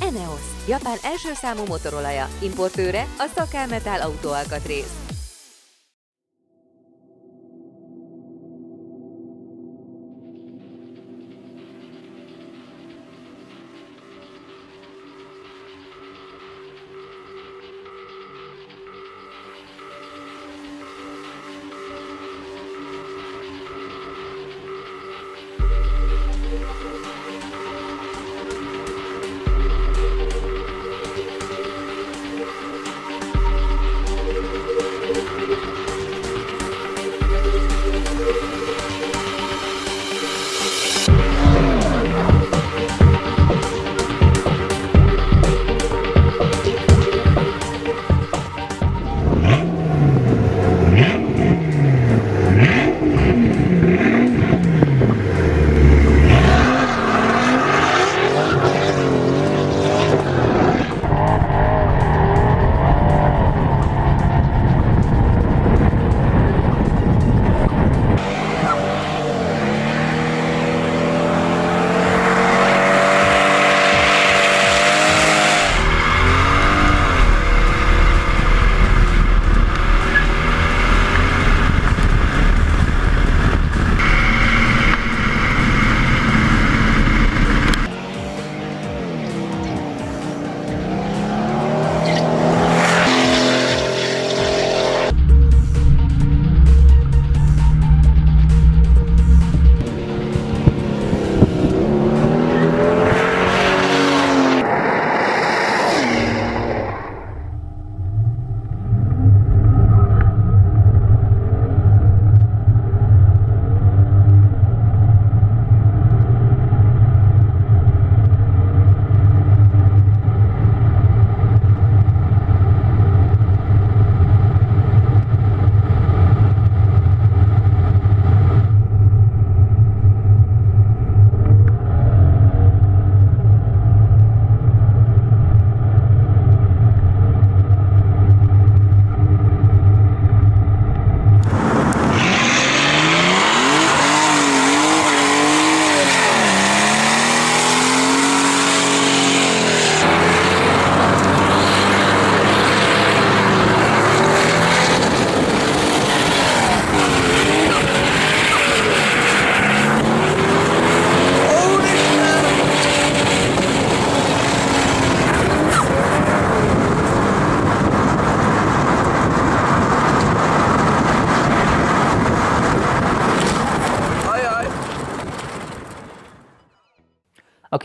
Eneos, Japán első számú motorolaja, importőre a Szakámetal autóalkatrész.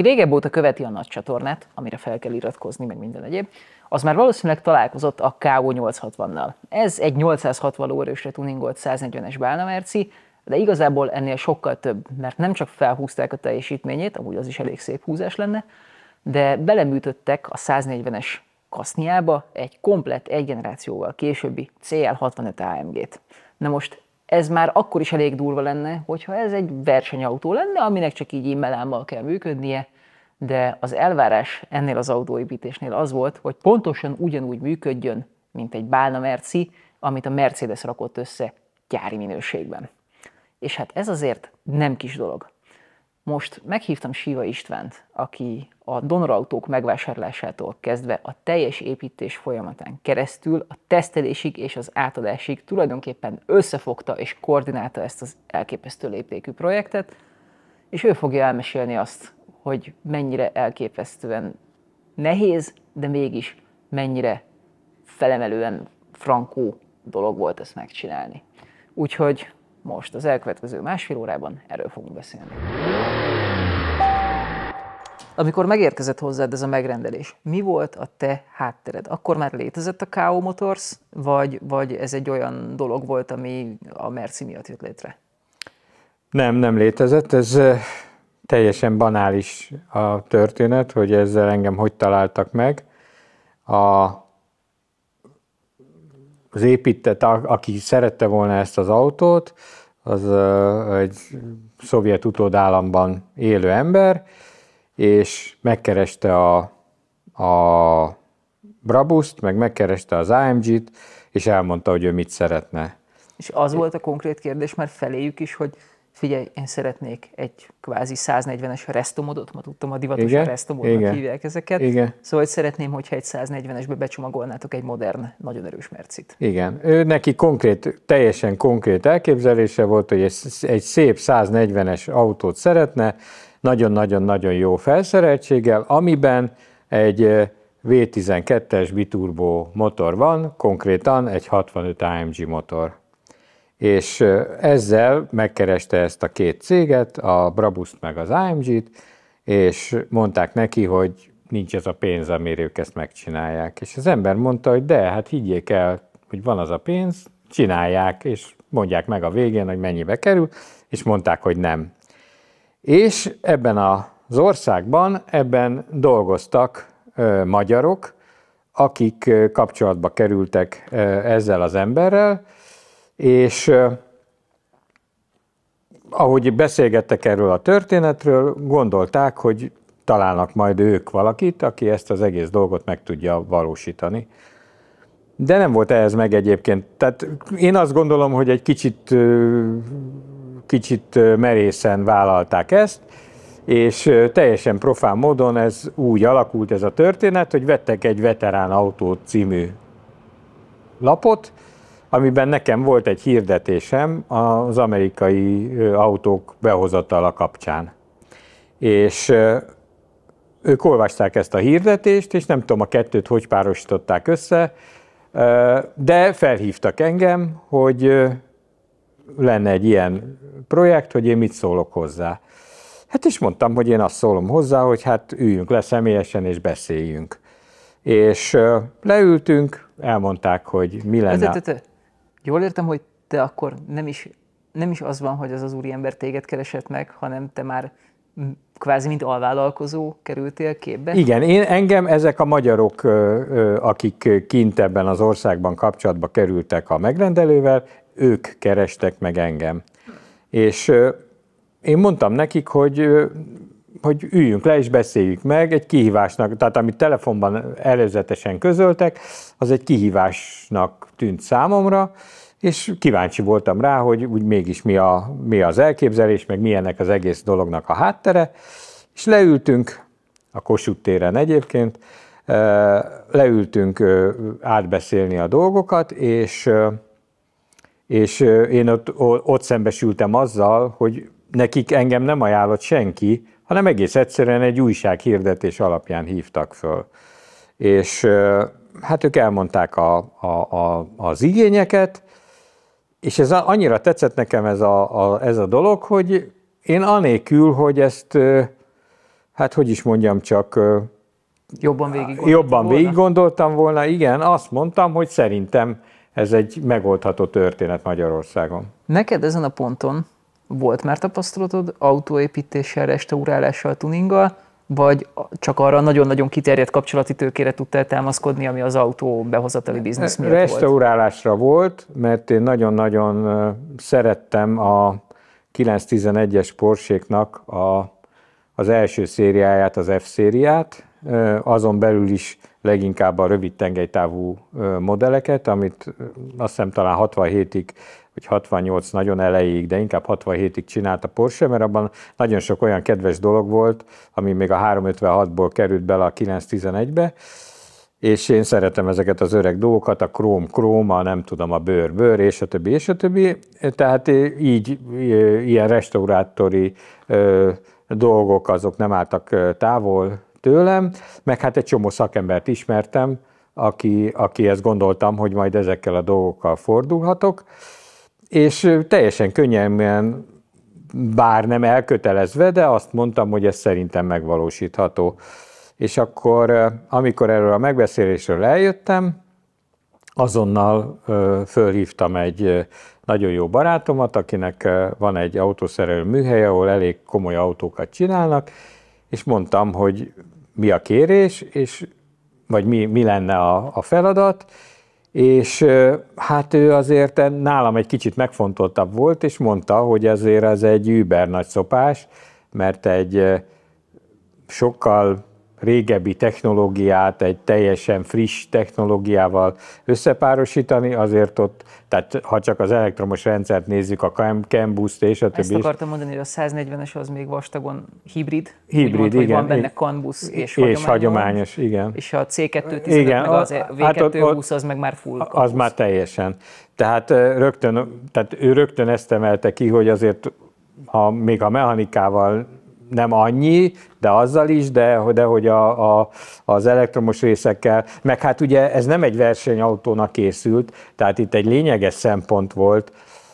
Aki régebb óta követi a nagy csatornát, amire fel kell iratkozni, meg minden egyéb, az már valószínűleg találkozott a KO 860-nal. Ez egy 860 órősre tuningolt 140-es Merci, de igazából ennél sokkal több, mert nem csak felhúzták a teljesítményét, amúgy az is elég szép húzás lenne, de beleműtöttek a 140-es kaszniába egy komplett egy generációval későbbi CL65 AMG-t. Na most ez már akkor is elég durva lenne, hogyha ez egy versenyautó lenne, aminek csak így immelámmal kell működnie, de az elvárás ennél az autóépítésnél az volt, hogy pontosan ugyanúgy működjön, mint egy bálna merci, amit a Mercedes rakott össze gyári minőségben. És hát ez azért nem kis dolog. Most meghívtam Síva Istvánt, aki a donorautók megvásárlásától kezdve a teljes építés folyamatán keresztül a tesztelésig és az átadásig tulajdonképpen összefogta és koordinálta ezt az elképesztő léptékű projektet, és ő fogja elmesélni azt, hogy mennyire elképesztően nehéz, de mégis mennyire felemelően frankó dolog volt ezt megcsinálni. Úgyhogy most, az elkövetkező másfél órában erről fogunk beszélni. Amikor megérkezett hozzád ez a megrendelés, mi volt a te háttered? Akkor már létezett a K.O. Motors, vagy, vagy ez egy olyan dolog volt, ami a Merci miatt jött létre? Nem, nem létezett. Ez eh, teljesen banális a történet, hogy ezzel engem hogy találtak meg. A az épített, aki szerette volna ezt az autót, az egy szovjet utódállamban élő ember, és megkereste a, a Brabuszt, meg megkereste az AMG-t, és elmondta, hogy ő mit szeretne. És az volt a konkrét kérdés már feléjük is, hogy figyelj, én szeretnék egy kvázi 140-es resztomodot, ma tudtam a divatos Igen? resztomodnak Igen. hívják ezeket. Igen. Szóval hogy szeretném, hogyha egy 140-esbe becsomagolnátok egy modern, nagyon erős mercit. Igen, ő neki konkrét, teljesen konkrét elképzelése volt, hogy egy, egy szép 140-es autót szeretne, nagyon-nagyon-nagyon jó felszereltséggel, amiben egy V12-es biturbo motor van, konkrétan egy 65 AMG motor és ezzel megkereste ezt a két céget, a Brabuszt meg az AMG-t, és mondták neki, hogy nincs ez a pénz, amire ők ezt megcsinálják. És az ember mondta, hogy de, hát higgyék el, hogy van az a pénz, csinálják, és mondják meg a végén, hogy mennyibe kerül, és mondták, hogy nem. És ebben az országban, ebben dolgoztak ö, magyarok, akik kapcsolatba kerültek ö, ezzel az emberrel, és ahogy beszélgettek erről a történetről, gondolták, hogy találnak majd ők valakit, aki ezt az egész dolgot meg tudja valósítani. De nem volt ehhez meg egyébként. Tehát én azt gondolom, hogy egy kicsit, kicsit merészen vállalták ezt, és teljesen profán módon ez úgy alakult ez a történet, hogy vettek egy veterán autó című lapot, amiben nekem volt egy hirdetésem az amerikai autók behozatala kapcsán. És ők olvasták ezt a hirdetést, és nem tudom a kettőt, hogy párosították össze, de felhívtak engem, hogy lenne egy ilyen projekt, hogy én mit szólok hozzá. Hát és mondtam, hogy én azt szólom hozzá, hogy hát üljünk le személyesen és beszéljünk. És leültünk, elmondták, hogy mi lenne. Jól értem, hogy te akkor nem is, nem is az van, hogy az az úriember téged keresett meg, hanem te már kvázi mint alvállalkozó kerültél képbe? Igen, én engem ezek a magyarok, akik kint ebben az országban kapcsolatba kerültek a megrendelővel, ők kerestek meg engem. És én mondtam nekik, hogy hogy üljünk le és beszéljük meg egy kihívásnak, tehát amit telefonban előzetesen közöltek, az egy kihívásnak tűnt számomra, és kíváncsi voltam rá, hogy úgy mégis mi, a, mi az elképzelés, meg milyennek az egész dolognak a háttere, és leültünk a Kossuth téren egyébként, leültünk átbeszélni a dolgokat, és, és én ott, ott szembesültem azzal, hogy nekik engem nem ajánlott senki, hanem egész egyszerűen egy újsághirdetés alapján hívtak föl. És hát ők elmondták a, a, a, az igényeket, és ez annyira tetszett nekem ez a, a, ez a dolog, hogy én anélkül, hogy ezt, hát hogy is mondjam csak, jobban végig jobban volna. Végig gondoltam volna, igen, azt mondtam, hogy szerintem ez egy megoldható történet Magyarországon. Neked ezen a ponton volt már tapasztalatod autóépítéssel, restaurálással, tuninggal, vagy csak arra nagyon-nagyon kiterjedt kapcsolati tőkére tudtál támaszkodni, ami az autó behozatali biznisz miatt Restaurálásra volt, mert én nagyon-nagyon szerettem a 911-es porsche a, az első szériáját, az F-szériát, azon belül is leginkább a rövid tengelytávú modelleket, amit azt hiszem talán 67-ig hogy 68 nagyon elejéig, de inkább 67-ig csinálta Porsche, mert abban nagyon sok olyan kedves dolog volt, ami még a 356-ból került bele a 911-be, és én szeretem ezeket az öreg dolgokat, a króm, króma, a nem tudom, a bőr, bőr, és a többi, és a többi. Tehát így ilyen restaurátori dolgok azok nem álltak távol tőlem, meg hát egy csomó szakembert ismertem, aki, aki ezt gondoltam, hogy majd ezekkel a dolgokkal fordulhatok és teljesen könnyen, bár nem elkötelezve, de azt mondtam, hogy ez szerintem megvalósítható. És akkor, amikor erről a megbeszélésről eljöttem, azonnal fölhívtam egy nagyon jó barátomat, akinek van egy autószerelő műhelye, ahol elég komoly autókat csinálnak, és mondtam, hogy mi a kérés, és, vagy mi, mi lenne a, a feladat, és hát ő azért nálam egy kicsit megfontoltabb volt, és mondta, hogy ezért ez egy über nagy szopás, mert egy sokkal régebbi technológiát egy teljesen friss technológiával összepárosítani, azért ott tehát ha csak az elektromos rendszert nézzük, a kembuszt és a többi Ezt akartam mondani, hogy a 140-es az még vastagon hibrid. Hibrid, mond, igen. Van benne kanbusz és, és hagyományos, igen. És a C215 igen, meg az V220 e- hát ott, ott, az meg már full kanbusz. Az már teljesen. Tehát rögtön, tehát ő rögtön ezt emelte ki, hogy azért ha még a mechanikával nem annyi, de azzal is, de, de hogy a, a, az elektromos részekkel, meg hát ugye ez nem egy versenyautónak készült, tehát itt egy lényeges szempont volt,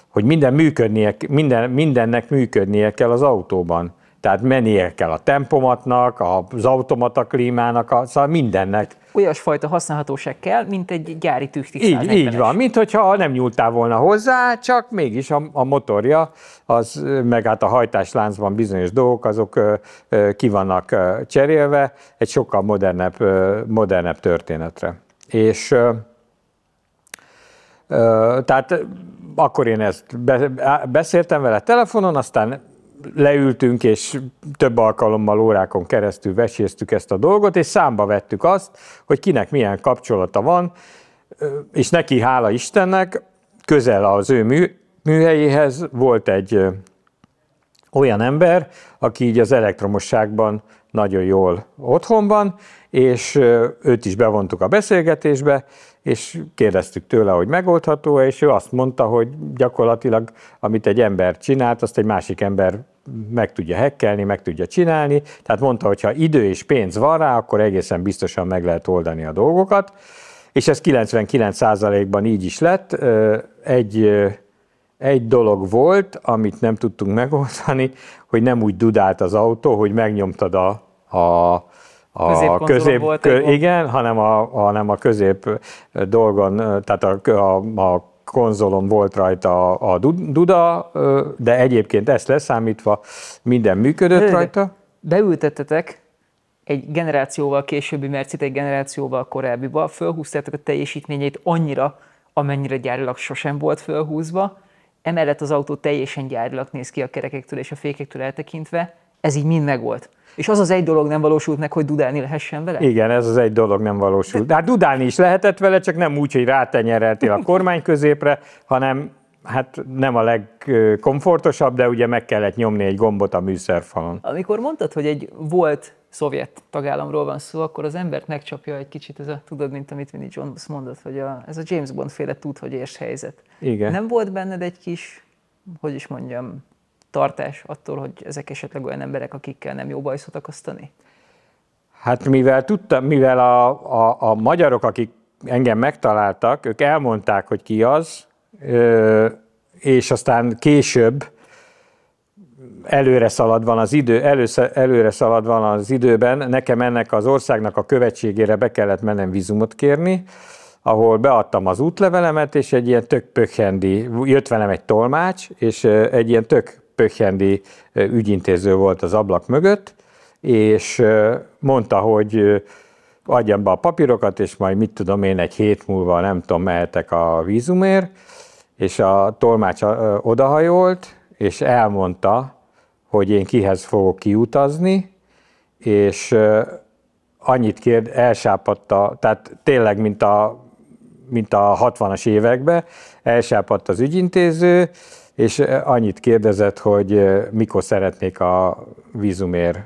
hogy minden működnie, minden, mindennek működnie kell az autóban. Tehát mennie kell a tempomatnak, az automata klímának, a, szóval mindennek. Olyasfajta használhatóság kell, mint egy gyári tűztisztázás. Így, így van, mint hogyha nem nyúltál volna hozzá, csak mégis a, a motorja, az, meg hát a hajtásláncban bizonyos dolgok, azok ö, ö, ki vannak ö, cserélve egy sokkal modernebb, ö, modernebb történetre. És ö, ö, tehát akkor én ezt be, beszéltem vele telefonon, aztán leültünk, és több alkalommal órákon keresztül veséztük ezt a dolgot, és számba vettük azt, hogy kinek milyen kapcsolata van, és neki, hála Istennek, közel az ő mű, műhelyéhez volt egy olyan ember, aki így az elektromosságban nagyon jól otthon van, és őt is bevontuk a beszélgetésbe, és kérdeztük tőle, hogy megoldható és ő azt mondta, hogy gyakorlatilag amit egy ember csinált, azt egy másik ember meg tudja hekkelni, meg tudja csinálni. Tehát mondta, hogy ha idő és pénz van rá, akkor egészen biztosan meg lehet oldani a dolgokat. És ez 99%-ban így is lett. Egy, egy dolog volt, amit nem tudtunk megoldani, hogy nem úgy dudált az autó, hogy megnyomtad a, a a közép, volt kö, igen, hanem a, hanem a közép dolgon, tehát a, a, a konzolon volt rajta a, a Duda, de egyébként ezt leszámítva minden működött de, rajta. Beültettetek egy generációval későbbi mercit, egy generációval korábbiba, fölhúztátok a teljesítményét annyira, amennyire gyárilag sosem volt fölhúzva, emellett az autó teljesen gyárilag néz ki a kerekektől és a fékektől eltekintve, ez így mind megvolt. És az az egy dolog nem valósult meg, hogy dudálni lehessen vele? Igen, ez az egy dolog nem valósult. De hát dudálni is lehetett vele, csak nem úgy, hogy rátenyereltél a kormány középre, hanem hát nem a legkomfortosabb, de ugye meg kellett nyomni egy gombot a műszerfalon. Amikor mondtad, hogy egy volt szovjet tagállamról van szó, akkor az embert megcsapja egy kicsit ez a, tudod, mint amit Vinnie Jones mondott, hogy a, ez a James Bond féle tud, hogy érsz helyzet. Igen. Nem volt benned egy kis, hogy is mondjam, tartás attól, hogy ezek esetleg olyan emberek, akikkel nem jó bajszot akasztani? Hát mivel tudtam, mivel a, a, a magyarok, akik engem megtaláltak, ők elmondták, hogy ki az, és aztán később, előre szalad van az idő, előre szalad van az időben, nekem ennek az országnak a követségére be kellett mennem vízumot kérni, ahol beadtam az útlevelemet, és egy ilyen tök pökhendi, jött velem egy tolmács, és egy ilyen tök pökhendi ügyintéző volt az ablak mögött, és mondta, hogy adjam be a papírokat, és majd mit tudom én, egy hét múlva nem tudom, mehetek a vízumért, és a tolmács odahajolt, és elmondta, hogy én kihez fogok kiutazni, és annyit kérd, elsápadta, tehát tényleg, mint a, mint a 60-as években, elsápadt az ügyintéző, és annyit kérdezett, hogy mikor szeretnék a vízumért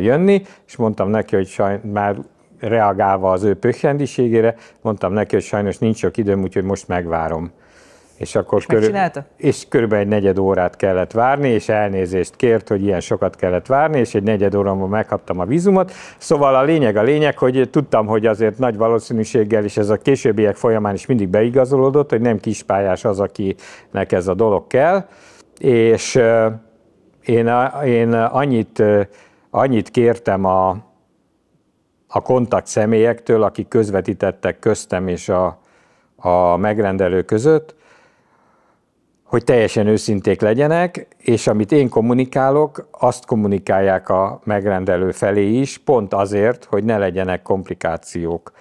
jönni, és mondtam neki, hogy sajnos már reagálva az ő pöhendiségére, mondtam neki, hogy sajnos nincs sok időm, úgyhogy most megvárom. És akkor és, körül, és körülbelül egy negyed órát kellett várni, és elnézést kért, hogy ilyen sokat kellett várni, és egy negyed óramban megkaptam a vízumot. Szóval a lényeg a lényeg, hogy tudtam, hogy azért nagy valószínűséggel, és ez a későbbiek folyamán is mindig beigazolódott, hogy nem kispályás az, akinek ez a dolog kell. És én, én annyit, annyit kértem a, a kontakt személyektől, akik közvetítettek köztem és a, a megrendelő között, hogy teljesen őszinték legyenek, és amit én kommunikálok, azt kommunikálják a megrendelő felé is, pont azért, hogy ne legyenek komplikációk.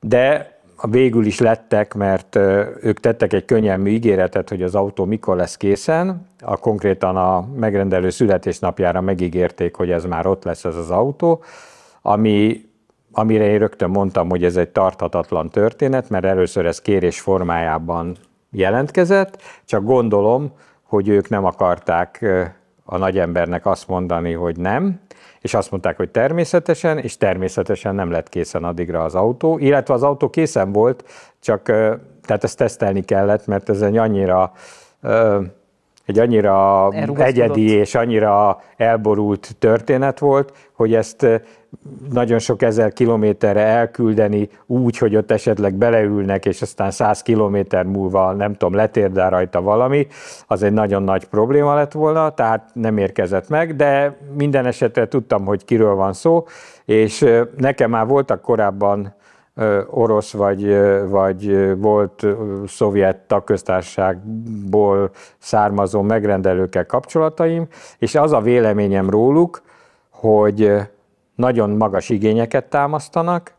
De végül is lettek, mert ők tettek egy könnyelmű ígéretet, hogy az autó mikor lesz készen, a konkrétan a megrendelő születésnapjára megígérték, hogy ez már ott lesz ez az autó, ami amire én rögtön mondtam, hogy ez egy tarthatatlan történet, mert először ez kérés formájában jelentkezett, csak gondolom, hogy ők nem akarták a nagyembernek azt mondani, hogy nem, és azt mondták, hogy természetesen, és természetesen nem lett készen addigra az autó, illetve az autó készen volt, csak tehát ezt tesztelni kellett, mert ez egy annyira egy annyira egyedi és annyira elborult történet volt, hogy ezt eh, nagyon sok ezer kilométerre elküldeni úgy, hogy ott esetleg beleülnek, és aztán száz kilométer múlva, nem tudom, letérdel rajta valami, az egy nagyon nagy probléma lett volna, tehát nem érkezett meg, de minden esetre tudtam, hogy kiről van szó, és eh, nekem már voltak korábban orosz vagy, vagy volt szovjet tagköztárságból származó megrendelőkkel kapcsolataim, és az a véleményem róluk, hogy nagyon magas igényeket támasztanak,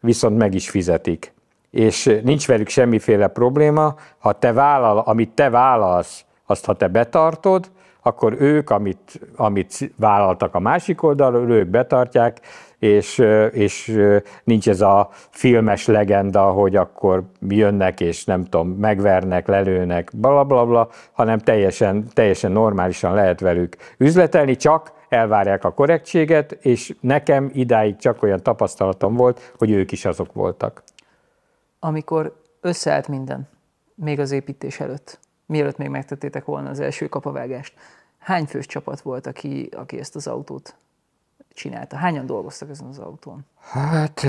viszont meg is fizetik. És nincs velük semmiféle probléma, ha te vállal, amit te vállalsz, azt ha te betartod, akkor ők, amit, amit vállaltak a másik oldalról, ők betartják, és, és nincs ez a filmes legenda, hogy akkor jönnek, és nem tudom, megvernek, lelőnek, blablabla, bla, bla, hanem teljesen, teljesen normálisan lehet velük üzletelni, csak elvárják a korrektséget, és nekem idáig csak olyan tapasztalatom volt, hogy ők is azok voltak. Amikor összeállt minden, még az építés előtt, mielőtt még megtettétek volna az első kapavágást, hány fős csapat volt, aki, aki ezt az autót csinálta? Hányan dolgoztak ezen az autón? Hát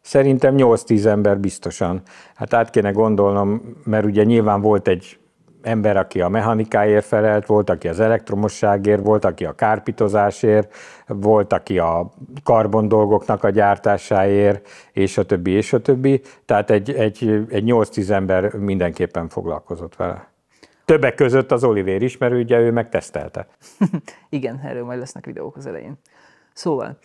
szerintem 8-10 ember biztosan. Hát át kéne gondolnom, mert ugye nyilván volt egy ember, aki a mechanikáért felelt, volt, aki az elektromosságért, volt, aki a kárpitozásért, volt, aki a karbon dolgoknak a gyártásáért, és a többi, és a többi. Tehát egy, egy, egy 8-10 ember mindenképpen foglalkozott vele. Többek között az Olivér is, mert ugye ő megtesztelte. Igen, erről majd lesznek videók az elején. Szóval,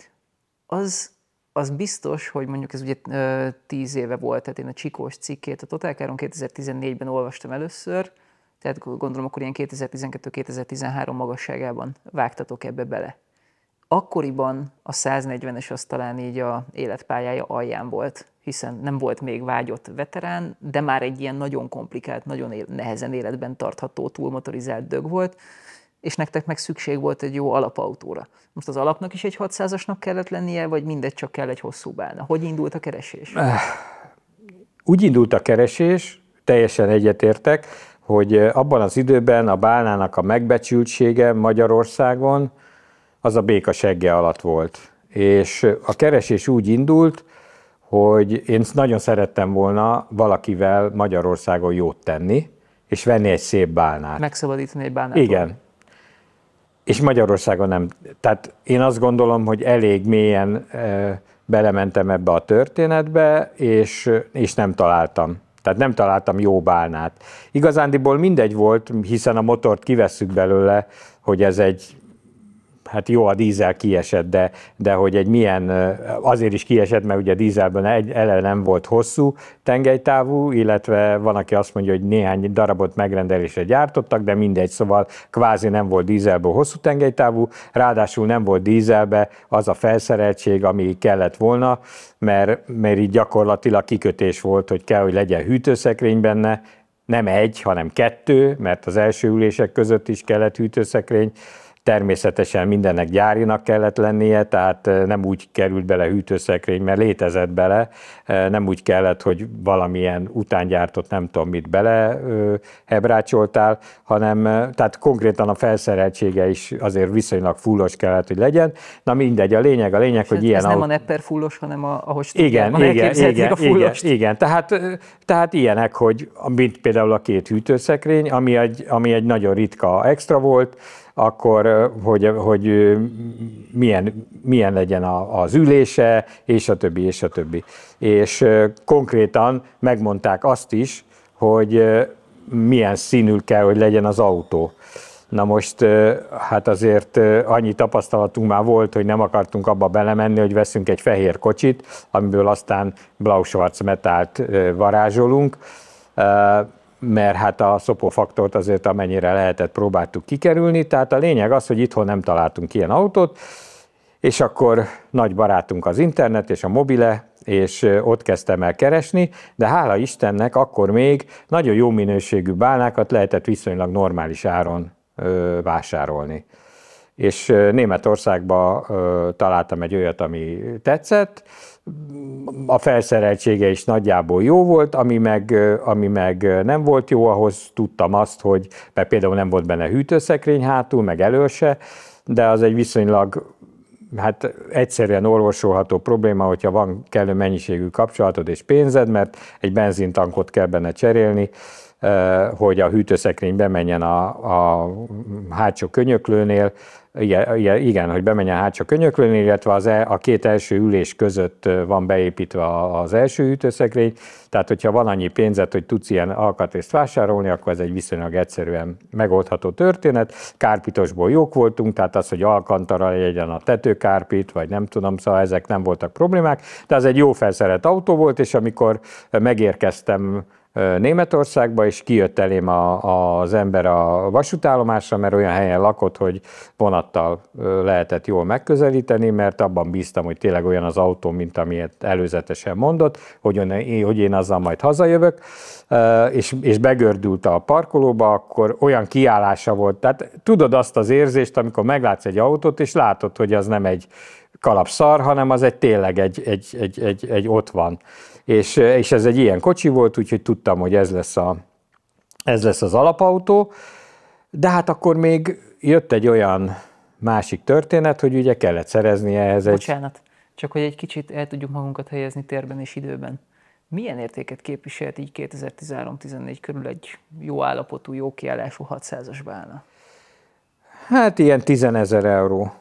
az, az biztos, hogy mondjuk ez ugye ö, tíz éve volt, tehát én a Csikós cikkét a Totálkáron 2014-ben olvastam először, tehát gondolom akkor ilyen 2012-2013 magasságában vágtatok ebbe bele. Akkoriban a 140-es az talán így a életpályája alján volt, hiszen nem volt még vágyott veterán, de már egy ilyen nagyon komplikált, nagyon nehezen életben tartható, túlmotorizált dög volt, és nektek meg szükség volt egy jó alapautóra. Most az alapnak is egy 600-asnak kellett lennie, vagy mindegy, csak kell egy hosszú bálna. Hogy indult a keresés? Eh, úgy indult a keresés, teljesen egyetértek, hogy abban az időben a bálnának a megbecsültsége Magyarországon az a béka segge alatt volt. És a keresés úgy indult, hogy én nagyon szerettem volna valakivel Magyarországon jót tenni, és venni egy szép bálnát. Megszabadítani egy bálnát. Igen. És Magyarországon nem. Tehát én azt gondolom, hogy elég mélyen e, belementem ebbe a történetbe, és, és nem találtam. Tehát nem találtam jó bálnát. Igazándiból mindegy volt, hiszen a motort kivesszük belőle, hogy ez egy hát jó, a dízel kiesett, de, de hogy egy milyen, azért is kiesett, mert ugye a dízelben egy, ele nem volt hosszú tengelytávú, illetve van, aki azt mondja, hogy néhány darabot megrendelésre gyártottak, de mindegy, szóval kvázi nem volt dízelből hosszú tengelytávú, ráadásul nem volt dízelbe az a felszereltség, ami kellett volna, mert, mert így gyakorlatilag kikötés volt, hogy kell, hogy legyen hűtőszekrény benne, nem egy, hanem kettő, mert az első ülések között is kellett hűtőszekrény, Természetesen mindennek gyárinak kellett lennie, tehát nem úgy került bele hűtőszekrény, mert létezett bele, nem úgy kellett, hogy valamilyen utángyártott nem tudom mit bele hebrácsoltál, hanem tehát konkrétan a felszereltsége is azért viszonylag fullos kellett, hogy legyen. Na mindegy, a lényeg, a lényeg, És hogy ez ilyen... Ez nem a nepper fullos, hanem a, ahogy igen, igen, igen, a igen, igen, tehát, tehát ilyenek, hogy mint például a két hűtőszekrény, ami egy, ami egy nagyon ritka extra volt, akkor hogy, hogy milyen, milyen legyen az ülése, és a többi, és a többi. És konkrétan megmondták azt is, hogy milyen színű kell, hogy legyen az autó. Na most, hát azért annyi tapasztalatunk már volt, hogy nem akartunk abba belemenni, hogy veszünk egy fehér kocsit, amiből aztán Blauschwarz metált varázsolunk mert hát a szopófaktort azért amennyire lehetett próbáltuk kikerülni, tehát a lényeg az, hogy itthon nem találtunk ilyen autót, és akkor nagy barátunk az internet és a mobile, és ott kezdtem el keresni, de hála Istennek akkor még nagyon jó minőségű bálnákat lehetett viszonylag normális áron ö, vásárolni. És Németországba ö, találtam egy olyat, ami tetszett, a felszereltsége is nagyjából jó volt, ami meg, ami meg nem volt jó, ahhoz tudtam azt, hogy, mert például nem volt benne hűtőszekrény hátul, meg előse, de az egy viszonylag hát egyszerűen orvosolható probléma, hogyha van kellő mennyiségű kapcsolatod és pénzed, mert egy benzintankot kell benne cserélni, hogy a hűtőszekrény bemenjen a, a hátsó könyöklőnél, igen, igen, hogy bemenjen a hátsó könyöklőn, illetve az el, a két első ülés között van beépítve az első ütőszekrény, tehát hogyha van annyi pénzed, hogy tudsz ilyen alkatrészt vásárolni, akkor ez egy viszonylag egyszerűen megoldható történet. Kárpitosból jók voltunk, tehát az, hogy alkantara legyen a tetőkárpit, vagy nem tudom, szóval ezek nem voltak problémák, de az egy jó felszerelt autó volt, és amikor megérkeztem Németországba, és kijött elém a, a, az ember a vasútállomásra, mert olyan helyen lakott, hogy vonattal lehetett jól megközelíteni, mert abban bíztam, hogy tényleg olyan az autó, mint amilyet előzetesen mondott, hogy, én, hogy én azzal majd hazajövök, és, és begördült a parkolóba, akkor olyan kiállása volt. Tehát tudod azt az érzést, amikor meglátsz egy autót, és látod, hogy az nem egy kalapszar, hanem az egy tényleg egy, egy, egy, egy, egy ott van és, és ez egy ilyen kocsi volt, úgyhogy tudtam, hogy ez lesz, a, ez lesz az alapautó, de hát akkor még jött egy olyan másik történet, hogy ugye kellett szerezni ehhez egy... Bocsánat, csak hogy egy kicsit el tudjuk magunkat helyezni térben és időben. Milyen értéket képviselt így 2013-14 körül egy jó állapotú, jó kiállású 600-as bálna? Hát ilyen 10 ezer euró.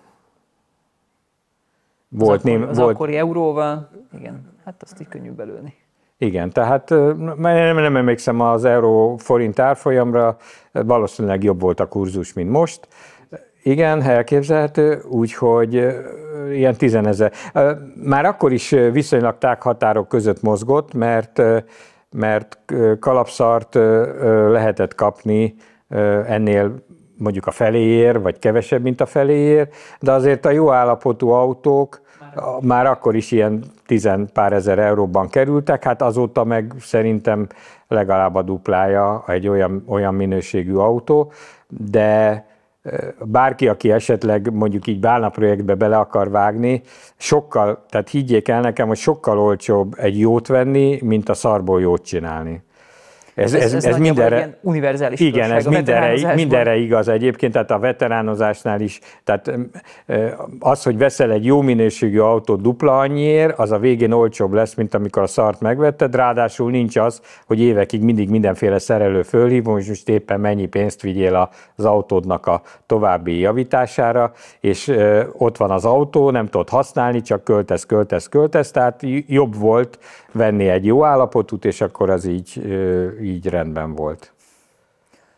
Volt, az, akkor, az volt... akkori euróval, igen hát azt így könnyű belőni. Igen, tehát nem, nem emlékszem az euró-forint árfolyamra, valószínűleg jobb volt a kurzus, mint most. Igen, elképzelhető, úgyhogy ilyen tizenezer. Már akkor is viszonylag tág határok között mozgott, mert, mert kalapszart lehetett kapni ennél mondjuk a feléért, vagy kevesebb, mint a feléért, de azért a jó állapotú autók már akkor is ilyen tizen pár ezer euróban kerültek, hát azóta meg szerintem legalább a duplája egy olyan, olyan minőségű autó, de bárki, aki esetleg mondjuk így Bálna projektbe bele akar vágni, sokkal, tehát higgyék el nekem, hogy sokkal olcsóbb egy jót venni, mint a szarból jót csinálni. Ez, ez, ez, ez, mindenre, ilyen univerzális Igen, ez mindenre, mindenre igaz egyébként, tehát a veteránozásnál is. Tehát az, hogy veszel egy jó minőségű autót dupla annyiért, az a végén olcsóbb lesz, mint amikor a szart megvetted, ráadásul nincs az, hogy évekig mindig mindenféle szerelő fölhívom, és most éppen mennyi pénzt vigyél az autódnak a további javítására, és ott van az autó, nem tudod használni, csak költesz, költesz, költesz, tehát jobb volt venni egy jó állapotút, és akkor az így, így rendben volt.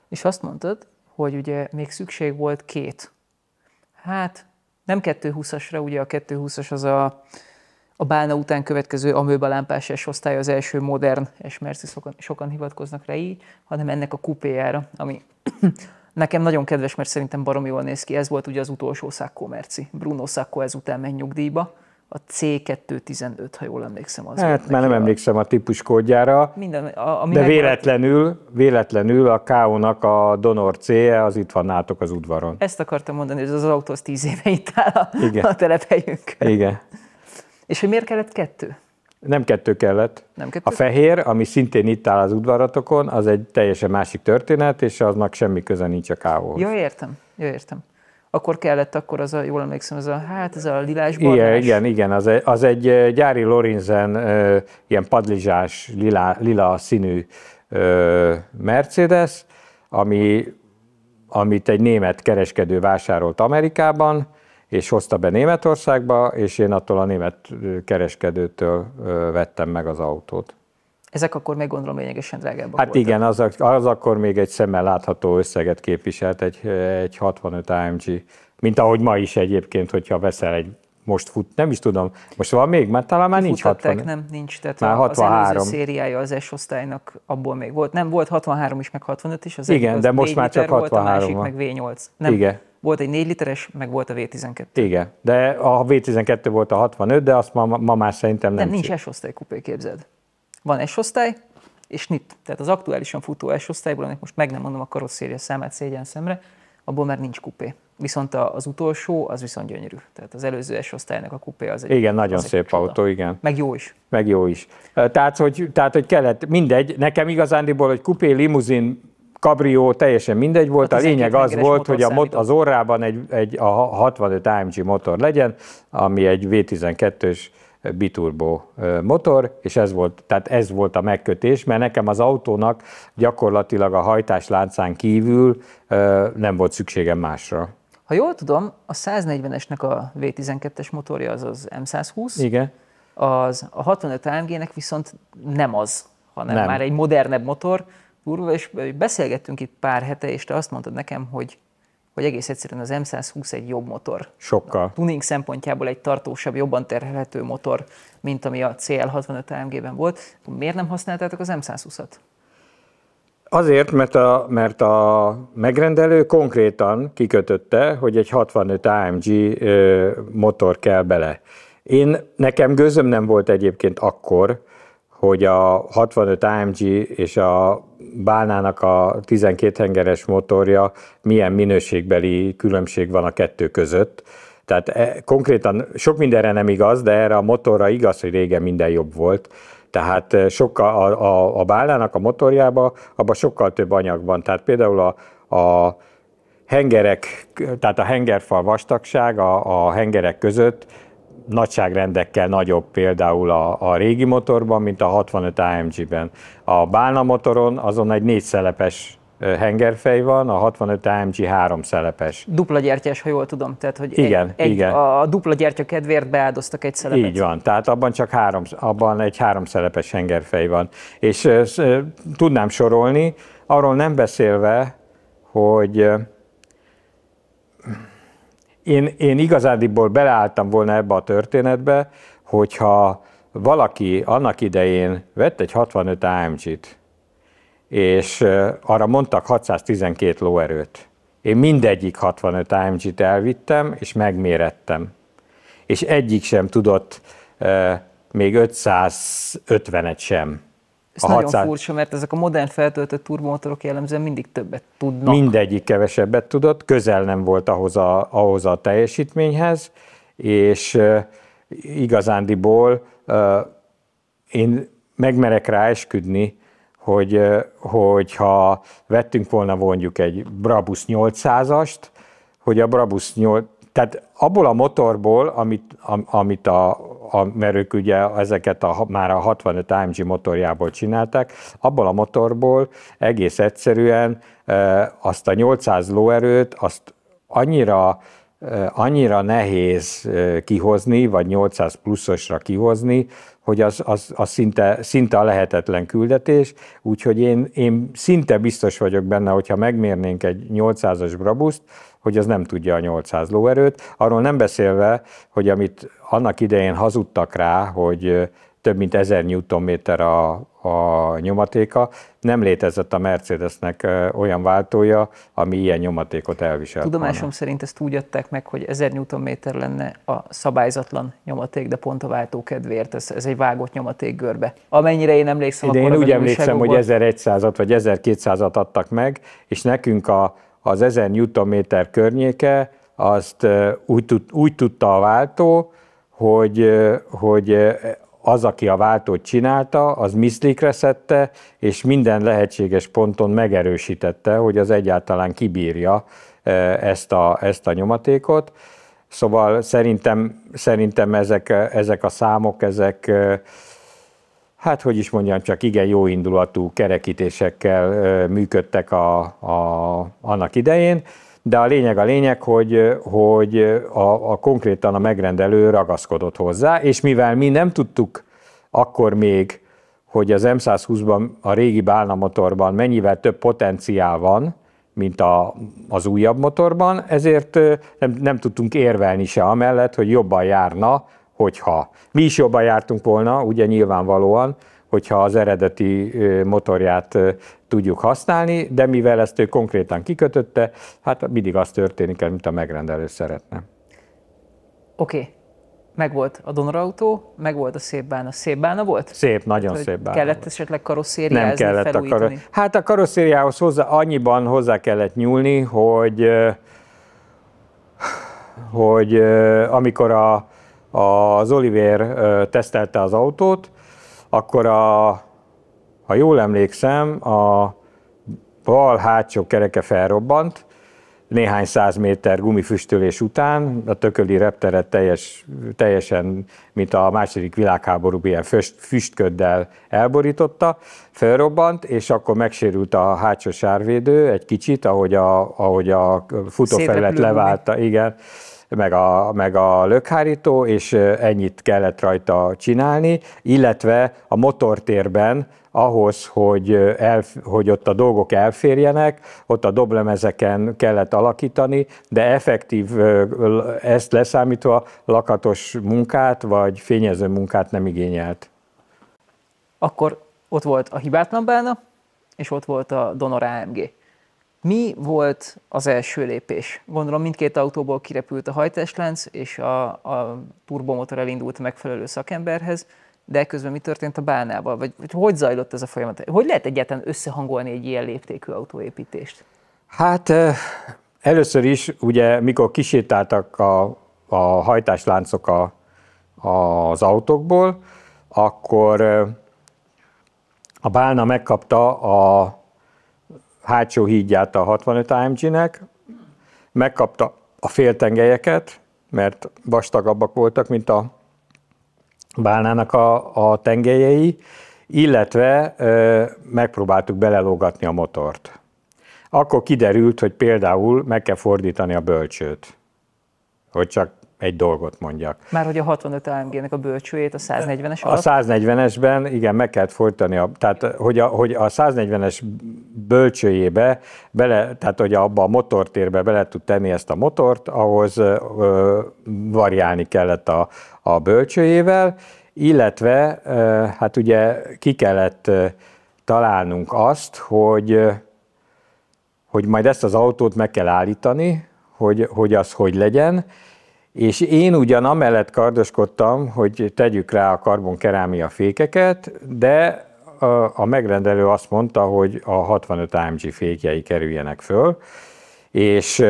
És azt mondtad, hogy ugye még szükség volt két. Hát nem 220-asra, ugye a 220-as az a, a bálna után következő lámpás S osztály az első modern és merci, sokan, sokan hivatkoznak rá így, hanem ennek a kupéjára, ami nekem nagyon kedves, mert szerintem barom jól néz ki. Ez volt ugye az utolsó Sacco merci. Bruno Sacco ezután megy nyugdíjba a C215, ha jól emlékszem. Az hát már nem a... emlékszem a kódjára, Minden, a, ami de véletlenül, a... véletlenül a K.O.-nak a Donor c -e, az itt van nátok az udvaron. Ezt akartam mondani, hogy az, az autó az tíz éve itt áll a, Igen. a telephelyünkön. Igen. És hogy miért kellett kettő? Nem kettő kellett. Nem kettő? A fehér, ami szintén itt áll az udvaratokon, az egy teljesen másik történet, és aznak semmi köze nincs a K.O.-hoz. Jó, értem. Jó, értem akkor kellett akkor az a, jól emlékszem, ez a, hát ez a lilás barnás. Igen, igen, igen az, egy, az egy eh, gyári Lorenzen eh, ilyen padlizsás, lila, lila színű eh, Mercedes, ami, amit egy német kereskedő vásárolt Amerikában, és hozta be Németországba, és én attól a német kereskedőtől vettem meg az autót. Ezek akkor meg gondolom lényegesen drágábbak Hát voltak. igen, az, az akkor még egy szemmel látható összeget képviselt egy, egy 65 AMG, mint ahogy ma is egyébként, hogyha veszel egy most fut, nem is tudom, most van még, mert talán már nincs Futatták, 60. nem, nincs, tehát már 63. az előző szériája az S-osztálynak abból még volt. Nem, volt 63 is, meg 65 is, az Igen, az de most már csak 63 volt, a másik van. meg V8. Nem, Igen. Volt egy 4 literes, meg volt a V12. Igen, de a V12 volt a 65, de azt ma, ma már szerintem nem. Nem, nincs S-osztály kupé, képzeld. Van S-osztály, és NIT, tehát az aktuálisan futó S-osztályból, amit most meg nem mondom a karosszéria számát szégyen szemre, abból már nincs kupé. Viszont az utolsó, az viszont gyönyörű. Tehát az előző S-osztálynak a kupé az egy... Igen, nagyon szép egy autó, igen. Meg jó is. Meg jó is. Tehát hogy, tehát, hogy kellett, mindegy, nekem igazándiból, hogy kupé, limuzin, kabrió, teljesen mindegy volt. Hát a, a lényeg az volt, hogy a mot- az orrában egy, egy a 65 AMG motor legyen, ami egy V12-ös biturbo motor, és ez volt, tehát ez volt a megkötés, mert nekem az autónak gyakorlatilag a hajtásláncán kívül nem volt szükségem másra. Ha jól tudom, a 140-esnek a V12-es motorja az az M120. Igen. Az, a 65 AMG-nek viszont nem az, hanem nem. már egy modernebb motor, durva, és beszélgettünk itt pár hete, és te azt mondtad nekem, hogy vagy egész egyszerűen az M120 egy jobb motor. Sokkal. A tuning szempontjából egy tartósabb, jobban terhelhető motor, mint ami a CL65 AMG-ben volt. Miért nem használtátok az M120-at? Azért, mert a, mert a megrendelő konkrétan kikötötte, hogy egy 65 AMG motor kell bele. Én, nekem gőzöm nem volt egyébként akkor, hogy a 65 AMG és a Bálnának a 12 hengeres motorja milyen minőségbeli különbség van a kettő között. Tehát e, konkrétan sok mindenre nem igaz, de erre a motorra igaz, hogy régen minden jobb volt. Tehát e, sokkal a, a, a Bálnának a motorjába, abban sokkal több anyag van. Tehát például a, a hengerek, tehát a hengerfal vastagság a, a hengerek között nagyságrendekkel nagyobb például a, a régi motorban, mint a 65 AMG-ben. A Bálna motoron azon egy négyszelepes hengerfej van, a 65 AMG három szelepes. Dupla gyertyás, ha jól tudom. Tehát, hogy igen, egy, igen. A dupla gyertya kedvéért beáldoztak egy szelepet. Így van, tehát abban csak három, abban egy három szelepes hengerfej van. És e, e, tudnám sorolni, arról nem beszélve, hogy én, én igazándiból beleálltam volna ebbe a történetbe, hogyha valaki annak idején vett egy 65 AMG-t, és arra mondtak 612 lóerőt. Én mindegyik 65 AMG-t elvittem, és megmérettem. És egyik sem tudott még 550-et sem. Ez a nagyon 600... furcsa, mert ezek a modern feltöltött turbomotorok jellemzően mindig többet tudnak. Mindegyik kevesebbet tudott, közel nem volt ahhoz a, ahhoz a teljesítményhez, és uh, igazándiból uh, én megmerek rá esküdni, hogy, uh, hogyha vettünk volna mondjuk egy Brabus 800-ast, hogy a Brabus 8, tehát abból a motorból, amit, am, amit a a, mert ők ugye ezeket a, már a 65 AMG motorjából csinálták, abból a motorból egész egyszerűen e, azt a 800 lóerőt, azt annyira e, annyira nehéz e, kihozni, vagy 800 pluszosra kihozni, hogy az, az, az szinte, szinte a lehetetlen küldetés, úgyhogy én, én szinte biztos vagyok benne, hogyha megmérnénk egy 800-as Brabuszt, hogy az nem tudja a 800 lóerőt. Arról nem beszélve, hogy amit annak idején hazudtak rá, hogy több mint 1000 Nm a, a nyomatéka. Nem létezett a Mercedesnek olyan váltója, ami ilyen nyomatékot elviselt. Tudomásom volna. szerint ezt úgy adták meg, hogy 1000 Nm lenne a szabályzatlan nyomaték, de pont a váltó kedvéért ez, ez egy vágott nyomaték görbe. Amennyire én emlékszem, de akkor én úgy emlékszem, hogy 1100-at vagy 1200-at adtak meg, és nekünk a az 1000 Nm környéke, azt úgy, tud, úgy tudta a váltó, hogy, hogy az, aki a váltót csinálta, az miszlikre szedte, és minden lehetséges ponton megerősítette, hogy az egyáltalán kibírja ezt a, ezt a nyomatékot. Szóval szerintem, szerintem ezek, ezek a számok, ezek, hát hogy is mondjam, csak igen jó indulatú kerekítésekkel működtek a, a, annak idején, de a lényeg a lényeg, hogy, hogy a, a konkrétan a megrendelő ragaszkodott hozzá, és mivel mi nem tudtuk akkor még, hogy az M120-ban, a régi Bálna motorban mennyivel több potenciál van, mint a, az újabb motorban, ezért nem, nem tudtunk érvelni se amellett, hogy jobban járna hogyha mi is jobban jártunk volna, ugye nyilvánvalóan, hogyha az eredeti motorját tudjuk használni, de mivel ezt ő konkrétan kikötötte, hát mindig az történik, amit a megrendelő szeretne. Oké, okay. megvolt a donorautó, megvolt a szép bána. Szép bána volt? Szép, nagyon hát, szép bána. Kellett volt. esetleg karosszériázni, Nem kellett a karos Hát a karosszériához hozzá, annyiban hozzá kellett nyúlni, hogy hogy amikor a az Oliver tesztelte az autót, akkor a, ha jól emlékszem, a bal hátsó kereke felrobbant, néhány száz méter gumifüstölés után a tököli repteret teljes, teljesen, mint a második világháború ilyen füst, füstköddel elborította, felrobbant, és akkor megsérült a hátsó sárvédő egy kicsit, ahogy a, ahogy a futófelület leválta, igen, meg a, meg a lökhárító, és ennyit kellett rajta csinálni, illetve a motortérben ahhoz, hogy, el, hogy ott a dolgok elférjenek, ott a doblemezeken kellett alakítani, de effektív ezt leszámítva lakatos munkát vagy fényező munkát nem igényelt. Akkor ott volt a hibátlan bálna, és ott volt a Donor AMG. Mi volt az első lépés? Gondolom mindkét autóból kirepült a hajtáslánc, és a, a turbomotor elindult a megfelelő szakemberhez, de közben mi történt a bánával? Vagy, vagy hogy zajlott ez a folyamat? Hogy lehet egyáltalán összehangolni egy ilyen léptékű autóépítést? Hát először is, ugye mikor kisétáltak a, a hajtásláncok a, a, az autókból, akkor a bálna megkapta a hátsó hídját a 65 AMG-nek, megkapta a féltengelyeket, mert vastagabbak voltak, mint a bálnának a, a tengelyei, illetve ö, megpróbáltuk belelógatni a motort. Akkor kiderült, hogy például meg kell fordítani a bölcsőt, hogy csak egy dolgot mondjak. Már hogy a 65 AMG-nek a bölcsőjét a 140-es alatt? A 140-esben, igen, meg kellett folytani, a, tehát hogy a, hogy a 140-es bölcsőjébe, bele, tehát hogy abba a motortérbe bele tud tenni ezt a motort, ahhoz ö, variálni kellett a, a bölcsőjével, illetve ö, hát ugye ki kellett ö, találnunk azt, hogy ö, hogy majd ezt az autót meg kell állítani, hogy, hogy az hogy legyen, és én ugyan amellett kardoskodtam, hogy tegyük rá a karbonkerámia fékeket, de a megrendelő azt mondta, hogy a 65 AMG fékjei kerüljenek föl, és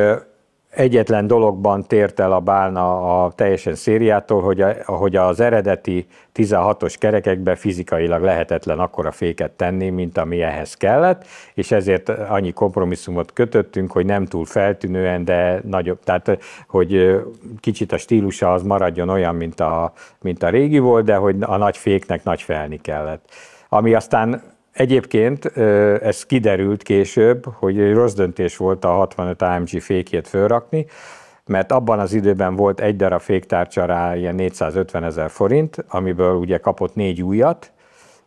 egyetlen dologban tért el a bálna a teljesen szériától, hogy, a, hogy az eredeti 16-os kerekekbe fizikailag lehetetlen akkora féket tenni, mint ami ehhez kellett, és ezért annyi kompromisszumot kötöttünk, hogy nem túl feltűnően, de nagyobb, tehát hogy kicsit a stílusa az maradjon olyan, mint a, mint a régi volt, de hogy a nagy féknek nagy felni kellett. Ami aztán Egyébként ez kiderült később, hogy rossz döntés volt a 65 AMG fékjét fölrakni, mert abban az időben volt egy darab féktárcsa rá ilyen 450 ezer forint, amiből ugye kapott négy újat,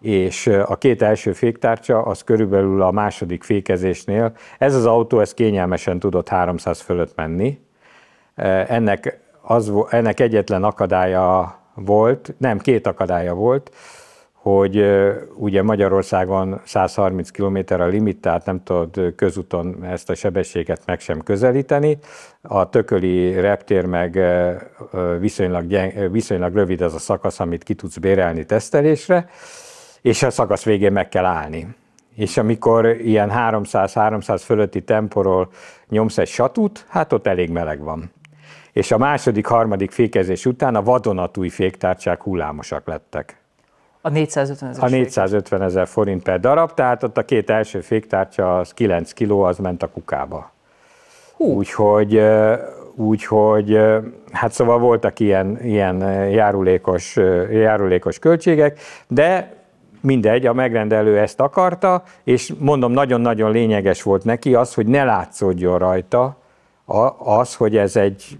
és a két első féktárcsa az körülbelül a második fékezésnél. Ez az autó, ez kényelmesen tudott 300 fölött menni. Ennek, az, ennek egyetlen akadálya volt, nem, két akadálya volt, hogy ugye Magyarországon 130 km a limit, tehát nem tudod közúton ezt a sebességet meg sem közelíteni. A tököli reptér meg viszonylag, gyeng, viszonylag rövid az a szakasz, amit ki tudsz bérelni tesztelésre, és a szakasz végén meg kell állni. És amikor ilyen 300-300 fölötti temporól nyomsz egy satút, hát ott elég meleg van. És a második, harmadik fékezés után a vadonatúj féktárcsák hullámosak lettek a 450 ezer. A 450 ezer forint per darab, tehát ott a két első féktárcsa, az 9 kiló, az ment a kukába. Úgyhogy, úgyhogy hát szóval voltak ilyen, ilyen járulékos, járulékos költségek, de mindegy, a megrendelő ezt akarta, és mondom, nagyon-nagyon lényeges volt neki az, hogy ne látszódjon rajta az, hogy ez egy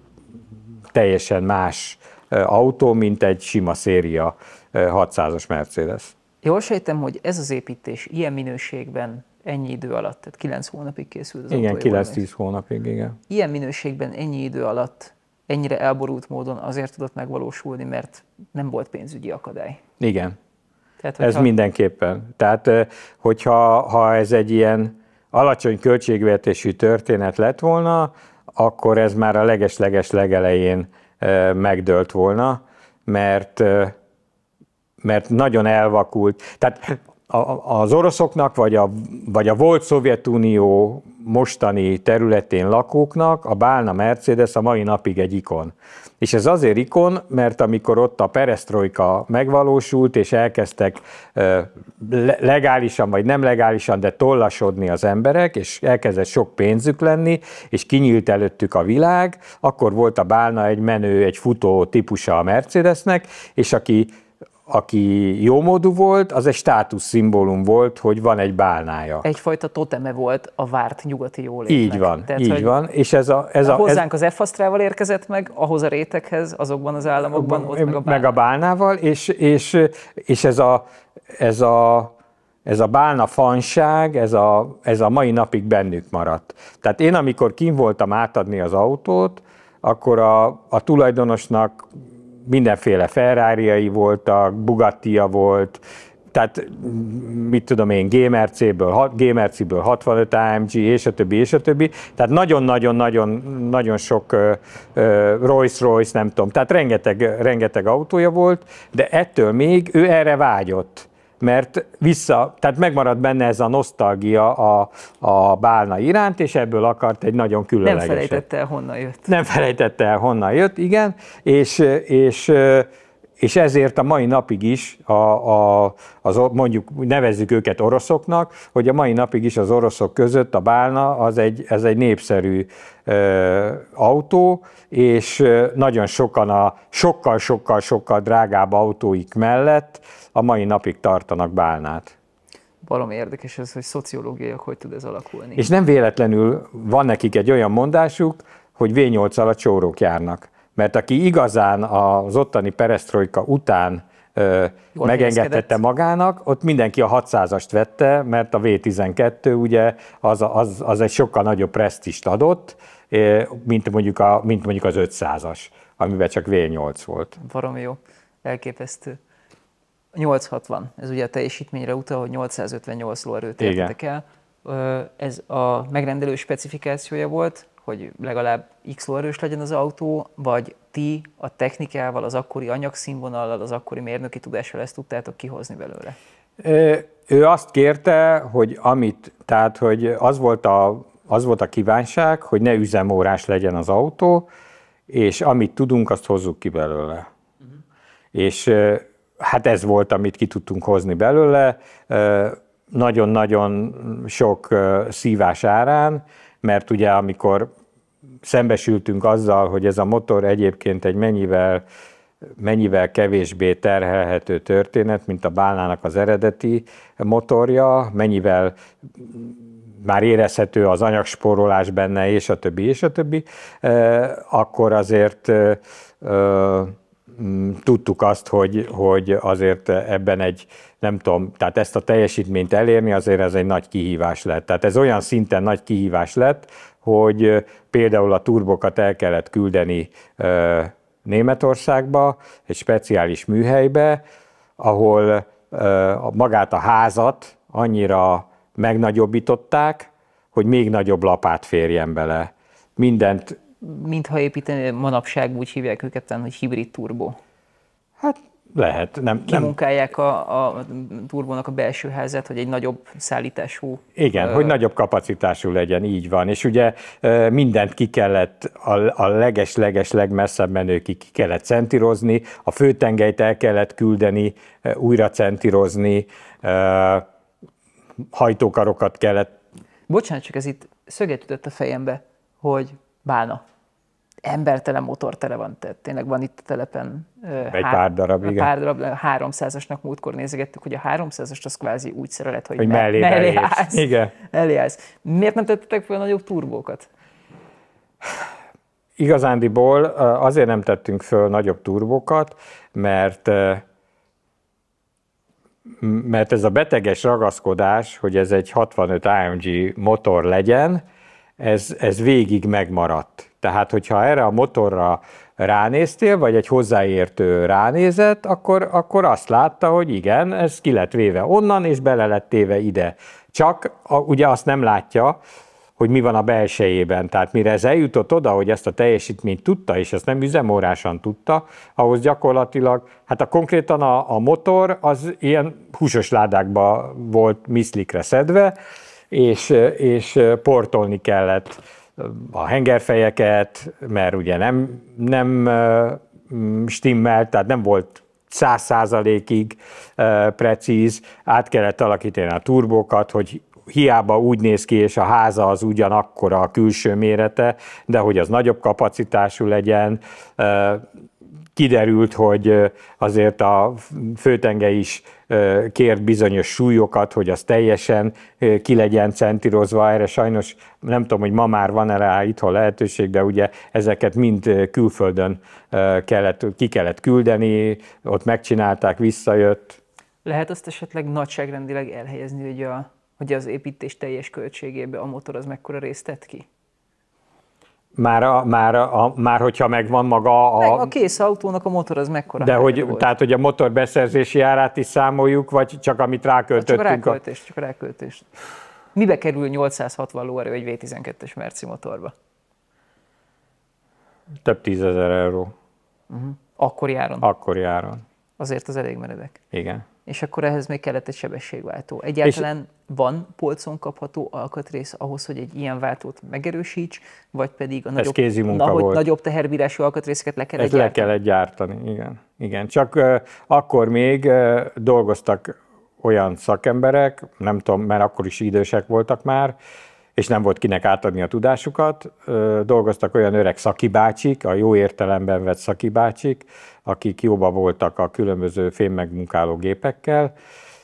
teljesen más autó, mint egy sima széria 600-as Mercedes. Jól sejtem, hogy ez az építés ilyen minőségben ennyi idő alatt, tehát 9 hónapig készült az Igen, 9-10 hónapig, igen. Ilyen minőségben ennyi idő alatt, ennyire elborult módon azért tudott megvalósulni, mert nem volt pénzügyi akadály. Igen. Tehát, hogyha... Ez mindenképpen. Tehát, hogyha ha ez egy ilyen alacsony költségvetésű történet lett volna, akkor ez már a leges-leges legelején megdőlt volna, mert mert nagyon elvakult. Tehát az oroszoknak, vagy a, vagy a volt Szovjetunió mostani területén lakóknak a Bálna Mercedes a mai napig egy ikon. És ez azért ikon, mert amikor ott a perestroika megvalósult, és elkezdtek legálisan vagy nem legálisan, de tollasodni az emberek, és elkezdett sok pénzük lenni, és kinyílt előttük a világ, akkor volt a Bálna egy menő, egy futó típusa a Mercedesnek, és aki aki jómódú volt, az egy státuszszimbólum volt, hogy van egy bálnája. Egyfajta toteme volt a várt nyugati jólétnek. Így van, Tehát, így van. És ez a, ez a, hozzánk ez... az EFASZTRÁ-val érkezett meg, ahhoz a réteghez, azokban az államokban, ott meg a bálnával. Meg a bálnával, és, és, és ez a, ez a ez a bálna fanság, ez a, ez a mai napig bennük maradt. Tehát én, amikor kim voltam átadni az autót, akkor a, a tulajdonosnak mindenféle ferrari voltak, Bugattia volt, tehát mit tudom én, GMRC-ből, GMRC-ből 65 AMG, és a többi, és a többi. Tehát nagyon-nagyon-nagyon nagyon sok Rolls-Royce, nem tudom, tehát rengeteg, rengeteg autója volt, de ettől még ő erre vágyott mert vissza, tehát megmaradt benne ez a nosztalgia a, a bálna iránt, és ebből akart egy nagyon különleges. Nem felejtette el, honnan jött. Nem felejtette el, honnan jött, igen, és, és és ezért a mai napig is, a, a, az, mondjuk nevezzük őket oroszoknak, hogy a mai napig is az oroszok között a bálna az egy, ez egy népszerű ö, autó, és nagyon sokan a sokkal-sokkal-sokkal drágább autóik mellett a mai napig tartanak bálnát. Valami érdekes ez, hogy szociológiai hogy tud ez alakulni. És nem véletlenül van nekik egy olyan mondásuk, hogy V8 a csórók járnak. Mert aki igazán az ottani peresztrojka után ö, megengedhette magának, ott mindenki a 600-ast vette, mert a V12 ugye az, az, az egy sokkal nagyobb presztist adott, mint mondjuk, a, mint mondjuk az 500-as, amiben csak V8 volt. Valami jó, elképesztő. 860, ez ugye a teljesítményre utal, hogy 858 lóerőt értetek el. Ez a megrendelő specifikációja volt, hogy legalább x lóerős legyen az autó, vagy ti a technikával, az akkori anyagszínvonallal, az akkori mérnöki tudással ezt tudtátok kihozni belőle? Ő azt kérte, hogy amit, tehát hogy az volt a, az volt a kívánság, hogy ne üzemórás legyen az autó, és amit tudunk, azt hozzuk ki belőle. Uh-huh. És hát ez volt, amit ki tudtunk hozni belőle, nagyon-nagyon sok szívás árán, mert ugye amikor szembesültünk azzal, hogy ez a motor egyébként egy mennyivel, mennyivel kevésbé terhelhető történet, mint a bálnának az eredeti motorja, mennyivel már érezhető az anyagspórolás benne, és a többi, és a többi, akkor azért Mm, tudtuk azt, hogy, hogy azért ebben egy, nem tudom, tehát ezt a teljesítményt elérni azért ez egy nagy kihívás lett. Tehát ez olyan szinten nagy kihívás lett, hogy például a turbokat el kellett küldeni Németországba, egy speciális műhelybe, ahol magát a házat annyira megnagyobbították, hogy még nagyobb lapát férjen bele. Mindent mintha építeni, manapság úgy hívják őket, hogy hibrid turbo. Hát lehet. Nem, Kimunkálják A, a turbónak a belső házát, hogy egy nagyobb szállítású... Igen, ö... hogy nagyobb kapacitású legyen, így van. És ugye mindent ki kellett, a leges-leges legmesszebb menőkig ki kellett centírozni, a főtengelyt el kellett küldeni, újra centírozni, hajtókarokat kellett... Bocsánat, csak ez itt szöget ütött a fejembe, hogy bálna embertelen motortele van, tehát tényleg van itt a telepen egy há- pár darab, igen. Pár darab, 300-asnak múltkor nézegettük, hogy a 300-ast az kvázi úgy szerelet, hogy, hogy me- mellé, mellé állsz. Igen. Mellé állsz. Miért nem tettetek fel nagyobb turbókat? Igazándiból azért nem tettünk föl nagyobb turbókat, mert mert ez a beteges ragaszkodás, hogy ez egy 65 AMG motor legyen, ez, ez végig megmaradt tehát, hogyha erre a motorra ránéztél, vagy egy hozzáértő ránézett, akkor, akkor azt látta, hogy igen, ez ki lett véve onnan, és bele lett téve ide. Csak a, ugye azt nem látja, hogy mi van a belsejében. Tehát mire ez eljutott oda, hogy ezt a teljesítményt tudta, és ezt nem üzemórásan tudta, ahhoz gyakorlatilag, hát a konkrétan a, a motor az ilyen húsos ládákba volt miszlikre szedve, és, és portolni kellett a hengerfejeket, mert ugye nem, nem mm, stimmelt, tehát nem volt száz százalékig precíz, át kellett alakítani a turbókat, hogy hiába úgy néz ki, és a háza az ugyanakkora a külső mérete, de hogy az nagyobb kapacitású legyen, kiderült, hogy azért a főtenge is kért bizonyos súlyokat, hogy az teljesen ki legyen centírozva. Erre sajnos nem tudom, hogy ma már van-e rá itthon lehetőség, de ugye ezeket mind külföldön kellett, ki kellett küldeni, ott megcsinálták, visszajött. Lehet azt esetleg nagyságrendileg elhelyezni, hogy, a, hogy az építés teljes költségébe a motor az mekkora részt tett ki? Már, a, már, a, már hogyha megvan maga a... Meg a kész autónak a motor az mekkora? De hogy, volt? tehát, hogy a motor beszerzési árát is számoljuk, vagy csak amit hát ráköltöttünk? Csak ráköltést, a... csak ráköltést. Mibe kerül 860 lóerő egy V12-es Merci motorba? Több tízezer euró. Uh-huh. Akkor járon? Akkor járon. Azért az elég meredek. Igen és akkor ehhez még kellett egy sebességváltó. Egyáltalán és van polcon kapható alkatrész ahhoz, hogy egy ilyen váltót megerősíts, vagy pedig a nagyobb, kézi munka na, volt. nagyobb teherbírású alkatrészeket le kellett Ez gyártani? le kellett gyártani, igen. igen. Csak uh, akkor még uh, dolgoztak olyan szakemberek, nem tudom, mert akkor is idősek voltak már, és nem volt kinek átadni a tudásukat. Dolgoztak olyan öreg szakibácsik, a jó értelemben vett szakibácsik, akik jóba voltak a különböző fémmegmunkáló gépekkel,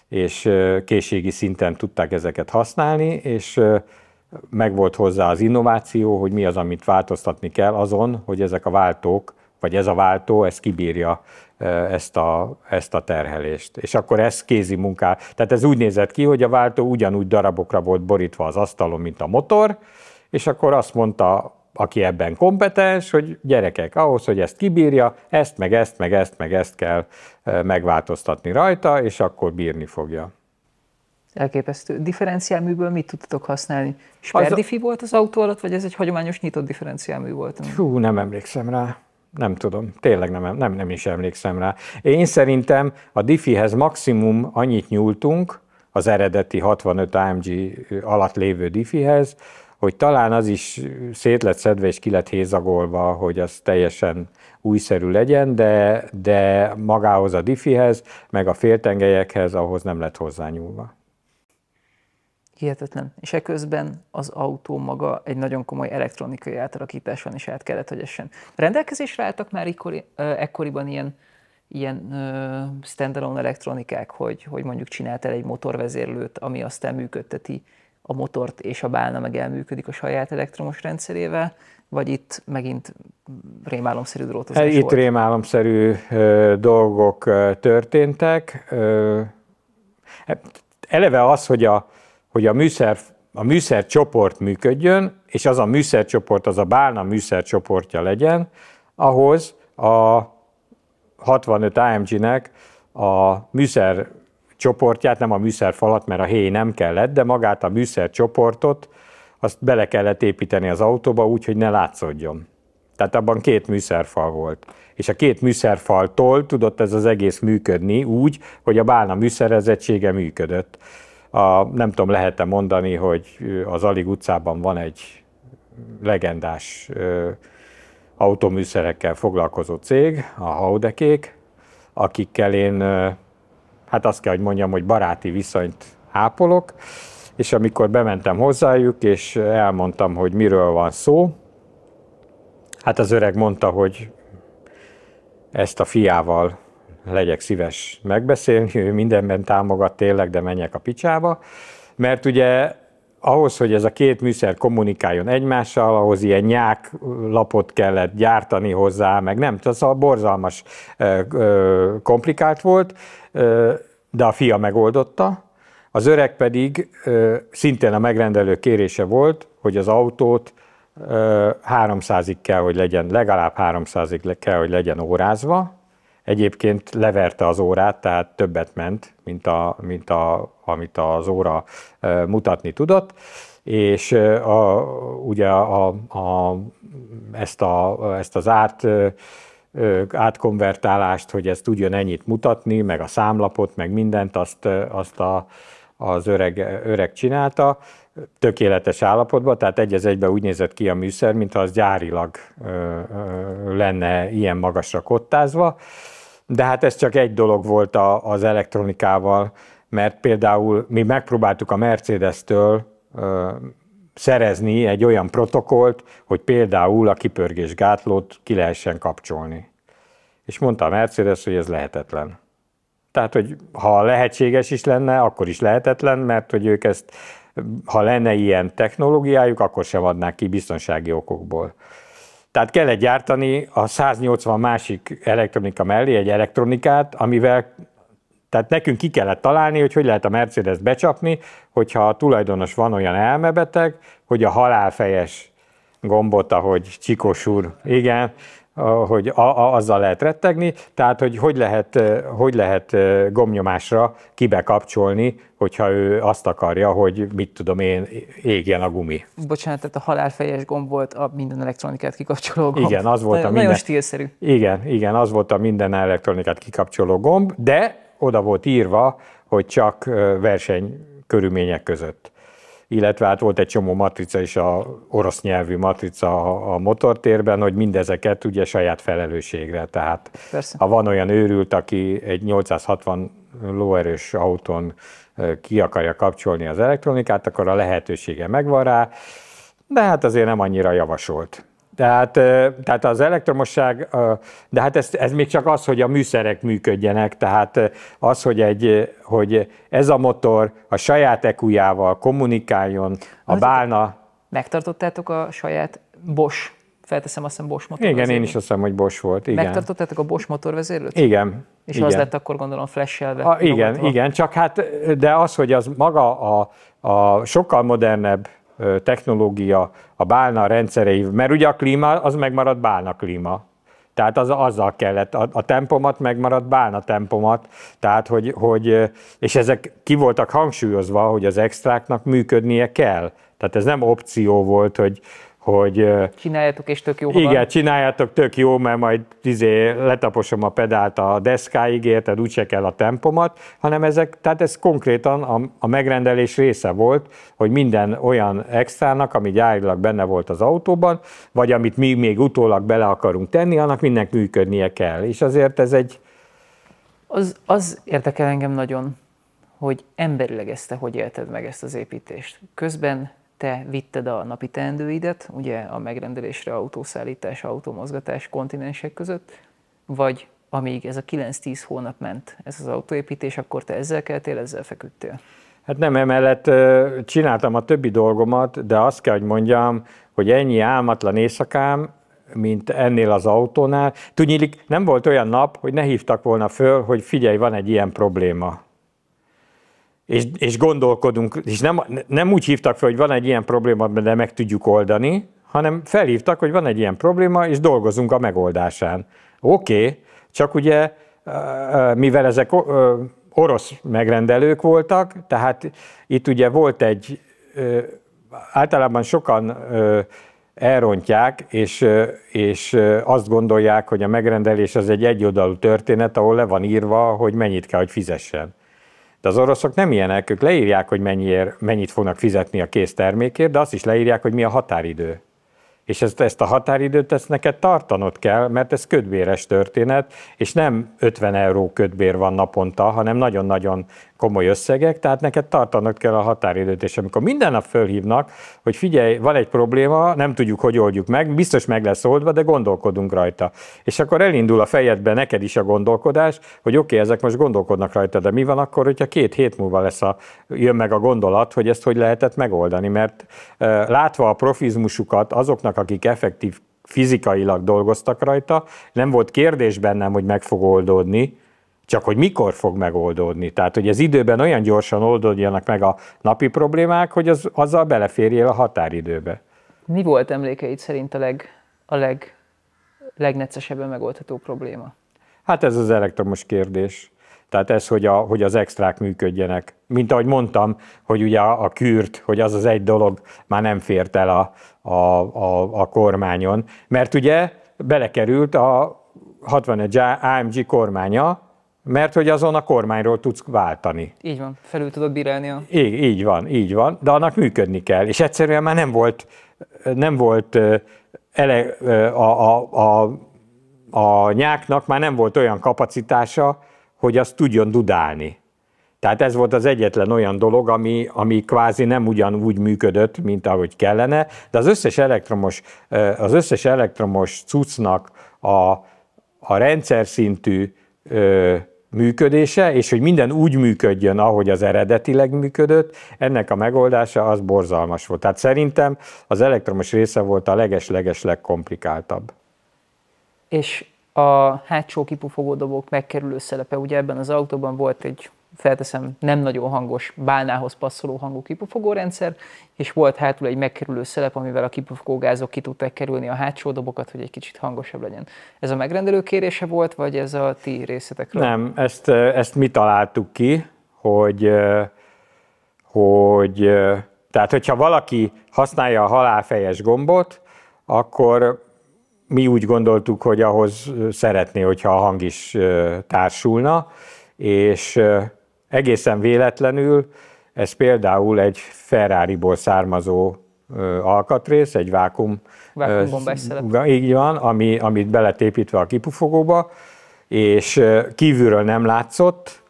és készségi szinten tudták ezeket használni, és megvolt hozzá az innováció, hogy mi az, amit változtatni kell azon, hogy ezek a váltók vagy ez a váltó, ez kibírja ezt a, ezt a terhelést. És akkor ez kézi munká. Tehát ez úgy nézett ki, hogy a váltó ugyanúgy darabokra volt borítva az asztalon, mint a motor, és akkor azt mondta, aki ebben kompetens, hogy gyerekek, ahhoz, hogy ezt kibírja, ezt, meg ezt, meg ezt, meg ezt kell megváltoztatni rajta, és akkor bírni fogja. Elképesztő. Differenciálműből mit tudtok használni? Sperdifi az... volt az autó alatt, vagy ez egy hagyományos nyitott differenciálmű volt? Hú, nem emlékszem rá. Nem tudom, tényleg nem, nem, nem is emlékszem rá. Én szerintem a Diffihez maximum annyit nyúltunk, az eredeti 65 AMG alatt lévő Diffihez, hogy talán az is szét lett szedve és ki lett hézagolva, hogy az teljesen újszerű legyen, de, de magához a diffihez, meg a féltengelyekhez, ahhoz nem lett hozzányúlva. Hihetetlen. És eközben az autó maga egy nagyon komoly elektronikai átalakításon is át kellett, hogy essen. Rendelkezésre álltak már ikkori, ekkoriban ilyen, ilyen standalone elektronikák, hogy, hogy mondjuk el egy motorvezérlőt, ami aztán működteti a motort, és a bálna meg elműködik a saját elektromos rendszerével, vagy itt megint rémálomszerű drótozás hát, Itt rémálomszerű ö, dolgok ö, történtek. Ö, hát eleve az, hogy a, hogy a műszer a műszercsoport működjön, és az a műszercsoport, az a bálna műszercsoportja legyen, ahhoz a 65 AMG-nek a műszer csoportját, nem a falat, mert a héj nem kellett, de magát a csoportot azt bele kellett építeni az autóba úgy, hogy ne látszódjon. Tehát abban két műszerfal volt. És a két műszerfaltól tudott ez az egész működni úgy, hogy a bálna műszerezettsége működött. A, nem tudom, lehet-e mondani, hogy az Alig utcában van egy legendás ö, autóműszerekkel foglalkozó cég, a Haudekék, akikkel én, ö, hát azt kell, hogy mondjam, hogy baráti viszonyt ápolok, és amikor bementem hozzájuk, és elmondtam, hogy miről van szó, hát az öreg mondta, hogy ezt a fiával legyek szíves megbeszélni, ő mindenben támogat tényleg, de menjek a picsába, mert ugye ahhoz, hogy ez a két műszer kommunikáljon egymással, ahhoz ilyen lapot kellett gyártani hozzá, meg nem, az a borzalmas, komplikált volt, de a fia megoldotta, az öreg pedig szintén a megrendelő kérése volt, hogy az autót 300-ig kell, hogy legyen, legalább 300-ig kell, hogy legyen órázva, Egyébként leverte az órát, tehát többet ment, mint, a, mint a, amit az óra mutatni tudott, és a, ugye a, a, ezt, a, ezt az át átkonvertálást, hogy ez tudjon ennyit mutatni, meg a számlapot, meg mindent, azt, azt a, az öreg, öreg csinálta, tökéletes állapotban, tehát egy az egyben úgy nézett ki a műszer, mintha az gyárilag ö, ö, lenne ilyen magasra kottázva, de hát ez csak egy dolog volt a, az elektronikával, mert például mi megpróbáltuk a Mercedes-től ö, szerezni egy olyan protokolt, hogy például a gátlót ki lehessen kapcsolni. És mondta a Mercedes, hogy ez lehetetlen. Tehát, hogy ha lehetséges is lenne, akkor is lehetetlen, mert hogy ők ezt ha lenne ilyen technológiájuk, akkor sem adnák ki biztonsági okokból. Tehát kellett gyártani a 180 másik elektronika mellé egy elektronikát, amivel tehát nekünk ki kellett találni, hogy hogy lehet a Mercedes becsapni, hogyha a tulajdonos van olyan elmebeteg, hogy a halálfejes gombot, ahogy Csikos úr, igen, hogy a, a, azzal lehet rettegni, tehát hogy hogy lehet, hogy lehet gomnyomásra kapcsolni, hogyha ő azt akarja, hogy mit tudom én, égjen a gumi. Bocsánat, tehát a halálfejes gomb volt a minden elektronikát kikapcsoló gomb. Igen, az volt a minden... Nagyon Igen, igen, az volt a minden elektronikát kikapcsoló gomb, de oda volt írva, hogy csak verseny körülmények között illetve hát volt egy csomó matrica is, a orosz nyelvű matrica a, a motortérben, hogy mindezeket ugye saját felelősségre. Tehát Persze. ha van olyan őrült, aki egy 860 lóerős autón ki akarja kapcsolni az elektronikát, akkor a lehetősége megvan rá, de hát azért nem annyira javasolt. Tehát, tehát az elektromosság, de hát ez, ez még csak az, hogy a műszerek működjenek, tehát az, hogy, egy, hogy ez a motor a saját ekujával kommunikáljon, a az bálna... Megtartottátok a saját Bosch, felteszem azt hiszem Bosch motorvezérlőt. Igen, én is azt hiszem, hogy Bosch volt, igen. Megtartottátok a Bosch motorvezérlőt? Igen. És igen. az lett akkor gondolom flash-elve. A, igen, igen, csak hát, de az, hogy az maga a, a sokkal modernebb technológia, a bálna rendszerei, mert ugye a klíma az megmarad bálna klíma, tehát az, azzal kellett, a, a tempomat megmaradt, bálna tempomat, tehát hogy, hogy, és ezek ki voltak hangsúlyozva, hogy az extráknak működnie kell. Tehát ez nem opció volt, hogy hogy... Csináljátok, és tök jó. Igen, van. csináljátok, tök jó, mert majd izé, letaposom a pedált a deszkáig, érted, úgyse kell a tempomat, hanem ezek, tehát ez konkrétan a, a megrendelés része volt, hogy minden olyan extrának, ami gyárilag benne volt az autóban, vagy amit mi még utólag bele akarunk tenni, annak mindenki működnie kell. És azért ez egy... Az, az érdekel engem nagyon, hogy emberileg ezt te hogy élted meg ezt az építést. Közben te vitted a napi teendőidet, ugye a megrendelésre autószállítás, automozgatás kontinensek között, vagy amíg ez a 9-10 hónap ment ez az autóépítés, akkor te ezzel keltél, ezzel feküdtél? Hát nem, emellett csináltam a többi dolgomat, de azt kell, hogy mondjam, hogy ennyi álmatlan éjszakám, mint ennél az autónál. Tudnyílik, nem volt olyan nap, hogy ne hívtak volna föl, hogy figyelj, van egy ilyen probléma és, és gondolkodunk, és nem, nem úgy hívtak fel, hogy van egy ilyen probléma, de meg tudjuk oldani, hanem felhívtak, hogy van egy ilyen probléma, és dolgozunk a megoldásán. Oké, okay, csak ugye, mivel ezek orosz megrendelők voltak, tehát itt ugye volt egy, általában sokan elrontják, és, és azt gondolják, hogy a megrendelés az egy egyoldalú történet, ahol le van írva, hogy mennyit kell, hogy fizessen. De az oroszok nem ilyenek, ők leírják, hogy mennyiért, mennyit fognak fizetni a kész termékért, de azt is leírják, hogy mi a határidő. És ezt, ezt a határidőt ezt neked tartanod kell, mert ez ködbéres történet, és nem 50 euró ködbér van naponta, hanem nagyon-nagyon komoly összegek, tehát neked tartanod kell a határidőt, és amikor minden nap fölhívnak, hogy figyelj, van egy probléma, nem tudjuk, hogy oldjuk meg, biztos meg lesz oldva, de gondolkodunk rajta. És akkor elindul a fejedbe neked is a gondolkodás, hogy oké, okay, ezek most gondolkodnak rajta, de mi van akkor, hogyha két hét múlva lesz a, jön meg a gondolat, hogy ezt hogy lehetett megoldani, mert látva a profizmusukat azoknak, akik effektív fizikailag dolgoztak rajta, nem volt kérdés bennem, hogy meg fog oldódni, csak hogy mikor fog megoldódni? Tehát, hogy az időben olyan gyorsan oldódjanak meg a napi problémák, hogy az, azzal beleférjél a határidőbe. Mi volt emlékeid szerint a, leg, a leg, legneccesebben megoldható probléma? Hát ez az elektromos kérdés. Tehát ez, hogy, a, hogy az extrák működjenek. Mint ahogy mondtam, hogy ugye a, a kürt, hogy az az egy dolog már nem fért el a, a, a, a kormányon. Mert ugye belekerült a 61 AMG kormánya, mert hogy azon a kormányról tudsz váltani. Így van, felül tudod bírálni a... Így, így van, így van, de annak működni kell, és egyszerűen már nem volt, nem volt ele, a, a, a, a nyáknak már nem volt olyan kapacitása, hogy azt tudjon dudálni. Tehát ez volt az egyetlen olyan dolog, ami, ami kvázi nem ugyanúgy működött, mint ahogy kellene, de az összes elektromos, az összes elektromos cuccnak a, a rendszer szintű működése, és hogy minden úgy működjön, ahogy az eredetileg működött, ennek a megoldása az borzalmas volt. Tehát szerintem az elektromos része volt a leges-leges legkomplikáltabb. És a hátsó kipufogó dobok megkerülő szerepe, ugye ebben az autóban volt egy felteszem nem nagyon hangos bálnához passzoló hangú kipufogó rendszer, és volt hátul egy megkerülő szelep, amivel a kipufogógázok ki tudták kerülni a hátsó dobokat, hogy egy kicsit hangosabb legyen. Ez a megrendelő kérése volt, vagy ez a ti részletekről? Nem, ezt, eh, ezt mi találtuk ki, hogy, eh, hogy eh, tehát, hogyha valaki használja a halálfejes gombot, akkor mi úgy gondoltuk, hogy ahhoz szeretné, hogyha a hang is társulna, és Egészen véletlenül ez például egy Ferrari-ból származó alkatrész, egy vákum, vákumbombás szelet. Így van, ami, amit beletépítve a kipufogóba, és kívülről nem látszott,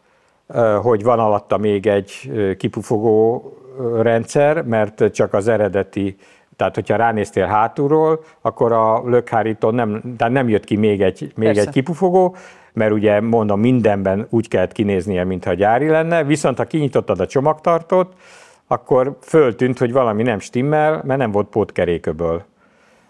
hogy van alatta még egy kipufogó rendszer, mert csak az eredeti, tehát hogyha ránéztél hátulról, akkor a lökhárító nem, tehát nem jött ki még egy, még egy kipufogó, mert ugye mondom, mindenben úgy kellett kinéznie, mintha gyári lenne, viszont ha kinyitottad a csomagtartót, akkor föltűnt, hogy valami nem stimmel, mert nem volt pótkeréköből.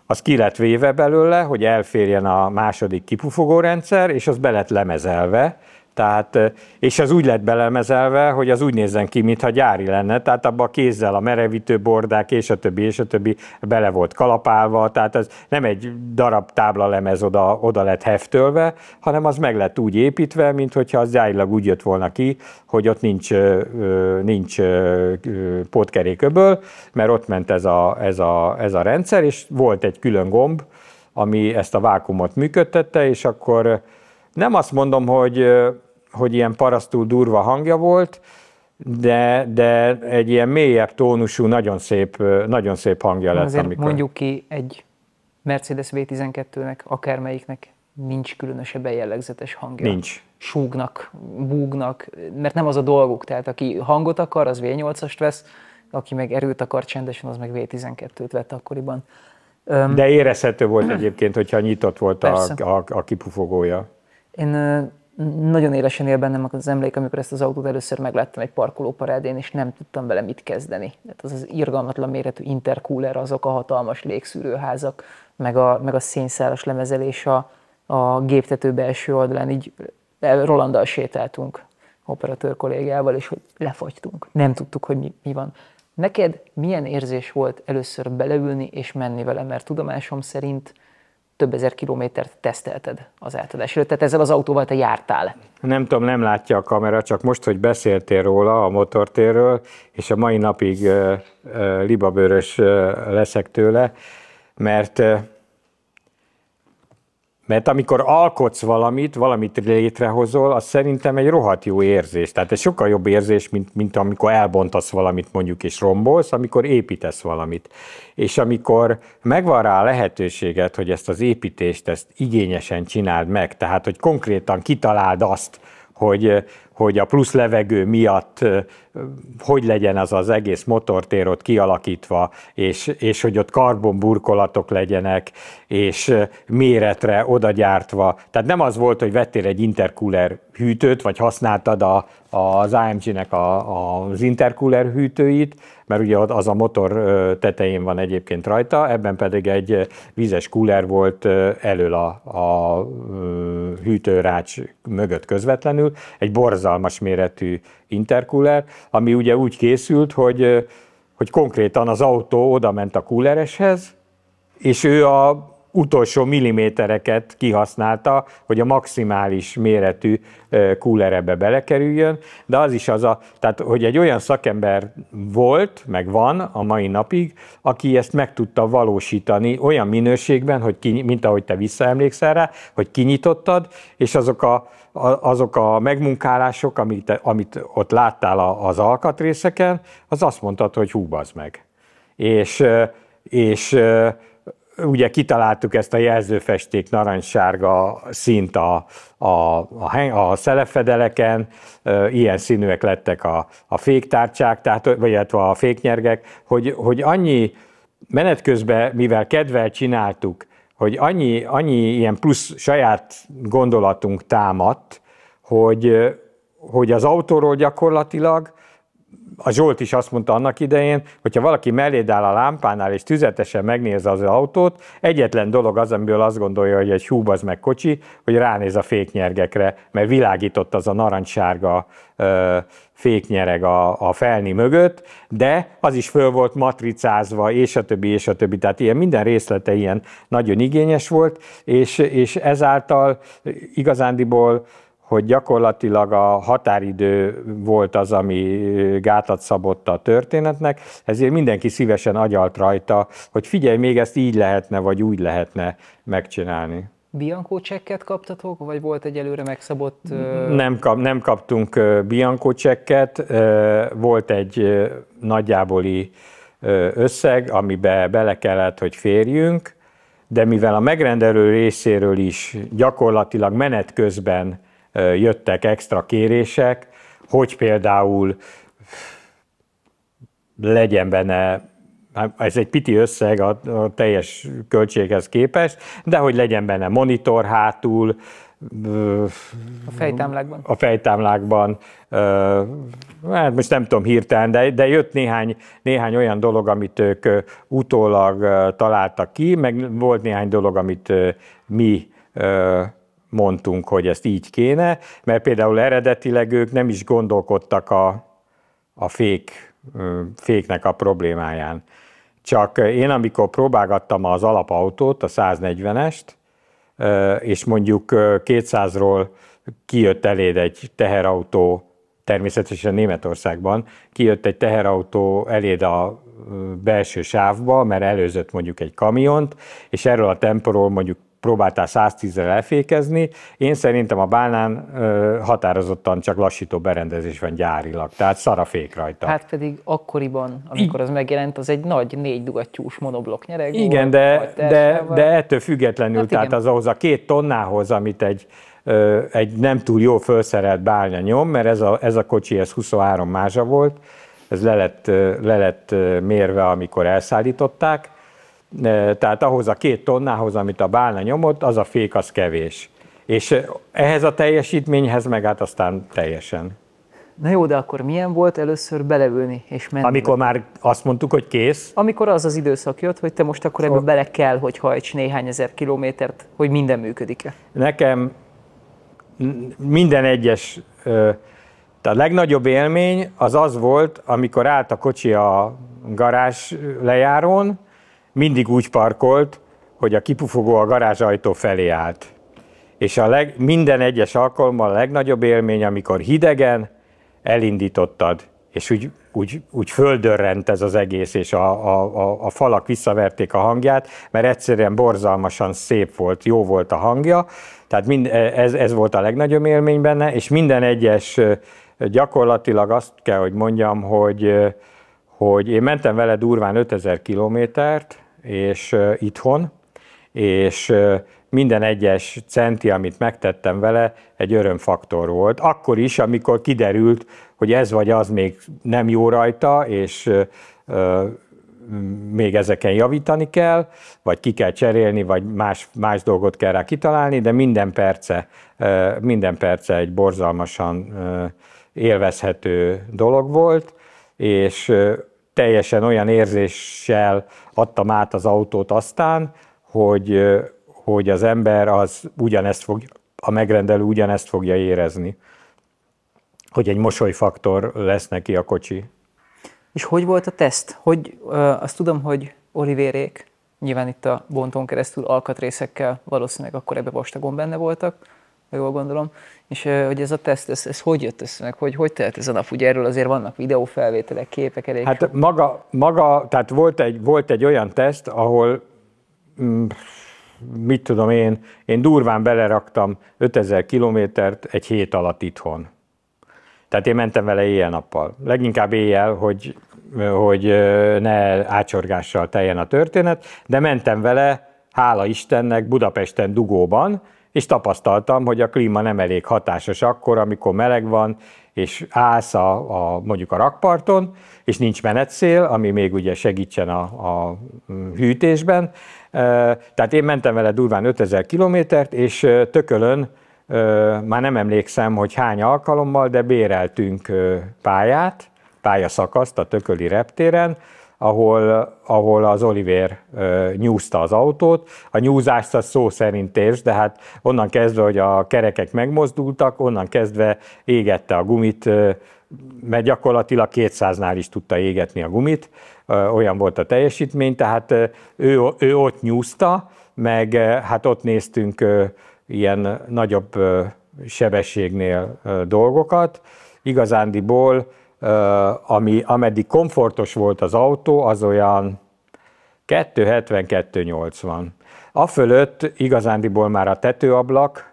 Az ki lett véve belőle, hogy elférjen a második kipufogó rendszer, és az belet lemezelve, tehát, és az úgy lett belemezelve, hogy az úgy nézzen ki, mintha gyári lenne, tehát abba a kézzel a merevítő bordák, és a többi, és a többi bele volt kalapálva, tehát ez nem egy darab táblalemez oda, oda lett heftölve, hanem az meg lett úgy építve, mint hogyha az gyárilag úgy jött volna ki, hogy ott nincs, nincs pótkeréköből, mert ott ment ez a, ez, a, ez a rendszer, és volt egy külön gomb, ami ezt a vákumot működtette, és akkor nem azt mondom, hogy hogy ilyen parasztul durva hangja volt, de, de egy ilyen mélyebb tónusú, nagyon szép, nagyon szép hangja lett. Azért amikor... mondjuk ki egy Mercedes V12-nek, akármelyiknek nincs különösebben jellegzetes hangja. Nincs. Súgnak, búgnak, mert nem az a dolguk. Tehát aki hangot akar, az V8-ast vesz, aki meg erőt akar csendesen, az meg V12-t vett akkoriban. De érezhető volt egyébként, hogyha nyitott volt a, a, a kipufogója. Én nagyon élesen él bennem az emlék, amikor ezt az autót először megláttam egy parkoló parádén, és nem tudtam vele mit kezdeni. Tehát az az irgalmatlan méretű intercooler, azok a hatalmas légszűrőházak, meg a, meg a szénszálas lemezelés a, a géptető belső oldalán, így Rolanddal sétáltunk operatőr kollégával, és hogy lefagytunk. Nem tudtuk, hogy mi, mi van. Neked milyen érzés volt először beleülni és menni vele? Mert tudomásom szerint több ezer kilométert tesztelted az átadás előtt, tehát ezzel az autóval te jártál. Nem tudom, nem látja a kamera, csak most, hogy beszéltél róla a motortérről, és a mai napig libabőrös leszek tőle, mert mert amikor alkotsz valamit, valamit létrehozol, az szerintem egy rohadt jó érzés. Tehát ez sokkal jobb érzés, mint, mint amikor elbontasz valamit mondjuk és rombolsz, amikor építesz valamit. És amikor megvan rá a lehetőséget, hogy ezt az építést, ezt igényesen csináld meg, tehát hogy konkrétan kitaláld azt, hogy, hogy a plusz levegő miatt hogy legyen az az egész motortér ott kialakítva, és, és hogy ott karbonburkolatok legyenek, és méretre odagyártva. Tehát nem az volt, hogy vettél egy intercooler hűtőt, vagy használtad a, az AMG-nek a, az intercooler hűtőit, mert ugye az a motor tetején van egyébként rajta, ebben pedig egy vízes cooler volt elől a, a hűtőrács mögött közvetlenül, egy borzalmas méretű intercooler, ami ugye úgy készült, hogy, hogy konkrétan az autó oda ment a coolereshez, és ő a, utolsó millimétereket kihasználta, hogy a maximális méretű kúlerebe belekerüljön, de az is az a, tehát hogy egy olyan szakember volt, meg van a mai napig, aki ezt meg tudta valósítani olyan minőségben, hogy ki, mint ahogy te visszaemlékszel rá, hogy kinyitottad, és azok a, a, azok a megmunkálások, amit, amit ott láttál az alkatrészeken, az azt mondtad, hogy hú, meg. És, és ugye kitaláltuk ezt a jelzőfesték narancssárga szint a, a, a, a szelefedeleken, ilyen színűek lettek a, a féktárcsák, tehát, vagy illetve hát a féknyergek, hogy, hogy annyi menet közben, mivel kedvel csináltuk, hogy annyi, annyi ilyen plusz saját gondolatunk támadt, hogy, hogy az autóról gyakorlatilag a Zsolt is azt mondta annak idején, hogyha valaki melléd áll a lámpánál és tüzetesen megnézi az autót, egyetlen dolog az, amiből azt gondolja, hogy egy húb az meg kocsi, hogy ránéz a féknyergekre, mert világított az a narancssárga ö, féknyereg a, a felni mögött, de az is föl volt matricázva, és a többi, és a többi. Tehát ilyen minden részlete ilyen nagyon igényes volt, és, és ezáltal igazándiból hogy gyakorlatilag a határidő volt az, ami gátat szabott a történetnek, ezért mindenki szívesen agyalt rajta, hogy figyelj, még ezt így lehetne, vagy úgy lehetne megcsinálni. Bianco csekket kaptatok, vagy volt egy előre megszabott? Nem, kap, nem kaptunk uh, csekket, volt egy nagyjáboli összeg, amibe bele kellett, hogy férjünk, de mivel a megrendelő részéről is gyakorlatilag menet közben jöttek extra kérések, hogy például legyen benne hát ez egy piti összeg a, teljes költséghez képest, de hogy legyen benne monitor hátul, a fejtámlákban. A fejtámlákban. Hát most nem tudom hirtelen, de, de jött néhány, néhány olyan dolog, amit ők utólag találtak ki, meg volt néhány dolog, amit mi mondtunk, hogy ezt így kéne, mert például eredetileg ők nem is gondolkodtak a, a fék, féknek a problémáján. Csak én, amikor próbálgattam az alapautót, a 140-est, és mondjuk 200-ról kijött eléd egy teherautó, természetesen Németországban, kijött egy teherautó eléd a belső sávba, mert előzött mondjuk egy kamiont, és erről a temporól mondjuk próbáltál 110-re elfékezni. Én szerintem a bánán ö, határozottan csak lassító berendezés van gyárilag, tehát szarafék rajta. Hát pedig akkoriban, amikor az megjelent, az egy nagy négy dugattyús monoblok nyereg. Igen, de, de, de ettől függetlenül, hát tehát igen. az ahhoz a két tonnához, amit egy egy nem túl jó felszerelt bálnya nyom, mert ez a, ez a kocsi, ez 23 mázsa volt, ez le lett, le lett mérve, amikor elszállították, tehát ahhoz a két tonnához, amit a bálna nyomott, az a fék az kevés. És ehhez a teljesítményhez meg hát aztán teljesen. Na jó, de akkor milyen volt először beleülni és menni? Amikor már azt mondtuk, hogy kész? Amikor az az időszak jött, hogy te most akkor ebbe bele kell, hogy hajts néhány ezer kilométert, hogy minden működik-e? Nekem minden egyes, a legnagyobb élmény az az volt, amikor állt a kocsi a garázs lejárón, mindig úgy parkolt, hogy a kipufogó a garázsajtó felé állt. És a leg, minden egyes alkalommal a legnagyobb élmény, amikor hidegen elindítottad, és úgy, úgy, úgy földörrent ez az egész, és a, a, a, a falak visszaverték a hangját, mert egyszerűen borzalmasan szép volt, jó volt a hangja, tehát mind, ez, ez volt a legnagyobb élmény benne, és minden egyes gyakorlatilag azt kell, hogy mondjam, hogy, hogy én mentem vele durván 5000 kilométert, és itthon, és minden egyes centi, amit megtettem vele, egy örömfaktor volt. Akkor is, amikor kiderült, hogy ez vagy az még nem jó rajta, és még ezeken javítani kell, vagy ki kell cserélni, vagy más, más dolgot kell rá kitalálni, de minden perce, minden perce egy borzalmasan élvezhető dolog volt, és teljesen olyan érzéssel adtam át az autót aztán, hogy, hogy az ember az ugyanezt fog, a megrendelő ugyanezt fogja érezni, hogy egy mosolyfaktor lesz neki a kocsi. És hogy volt a teszt? Hogy, azt tudom, hogy Olivérék nyilván itt a bonton keresztül alkatrészekkel valószínűleg akkor ebbe vastagon benne voltak, ha jól gondolom, és hogy ez a teszt, ez, ez hogy jött össze, meg hogy, hogy telt ez a nap? Ugye erről azért vannak videófelvételek, képek elég Hát sok. maga, maga, tehát volt egy, volt egy olyan teszt, ahol mm, mit tudom én, én durván beleraktam 5000 kilométert egy hét alatt itthon. Tehát én mentem vele éjjel-nappal. Leginkább éjjel, hogy, hogy ne ácsorgással teljen a történet, de mentem vele, hála Istennek, Budapesten dugóban, és tapasztaltam, hogy a klíma nem elég hatásos akkor, amikor meleg van, és állsz a, a, mondjuk a rakparton, és nincs menetszél, ami még ugye segítsen a, a mm, hűtésben. Tehát én mentem vele durván 5000 kilométert, és tökölön már nem emlékszem, hogy hány alkalommal, de béreltünk pályát, pályaszakaszt a tököli reptéren, ahol, ahol az Oliver uh, nyúzta az autót. A nyúzást az szó szerint érts, de hát onnan kezdve, hogy a kerekek megmozdultak, onnan kezdve égette a gumit, uh, mert gyakorlatilag 200-nál is tudta égetni a gumit, olyan volt a teljesítmény, tehát ő, ő ott nyúzta, meg hát ott néztünk ilyen nagyobb sebességnél dolgokat. Igazándiból ami, ameddig komfortos volt az autó, az olyan 272 80 A fölött igazándiból már a tetőablak,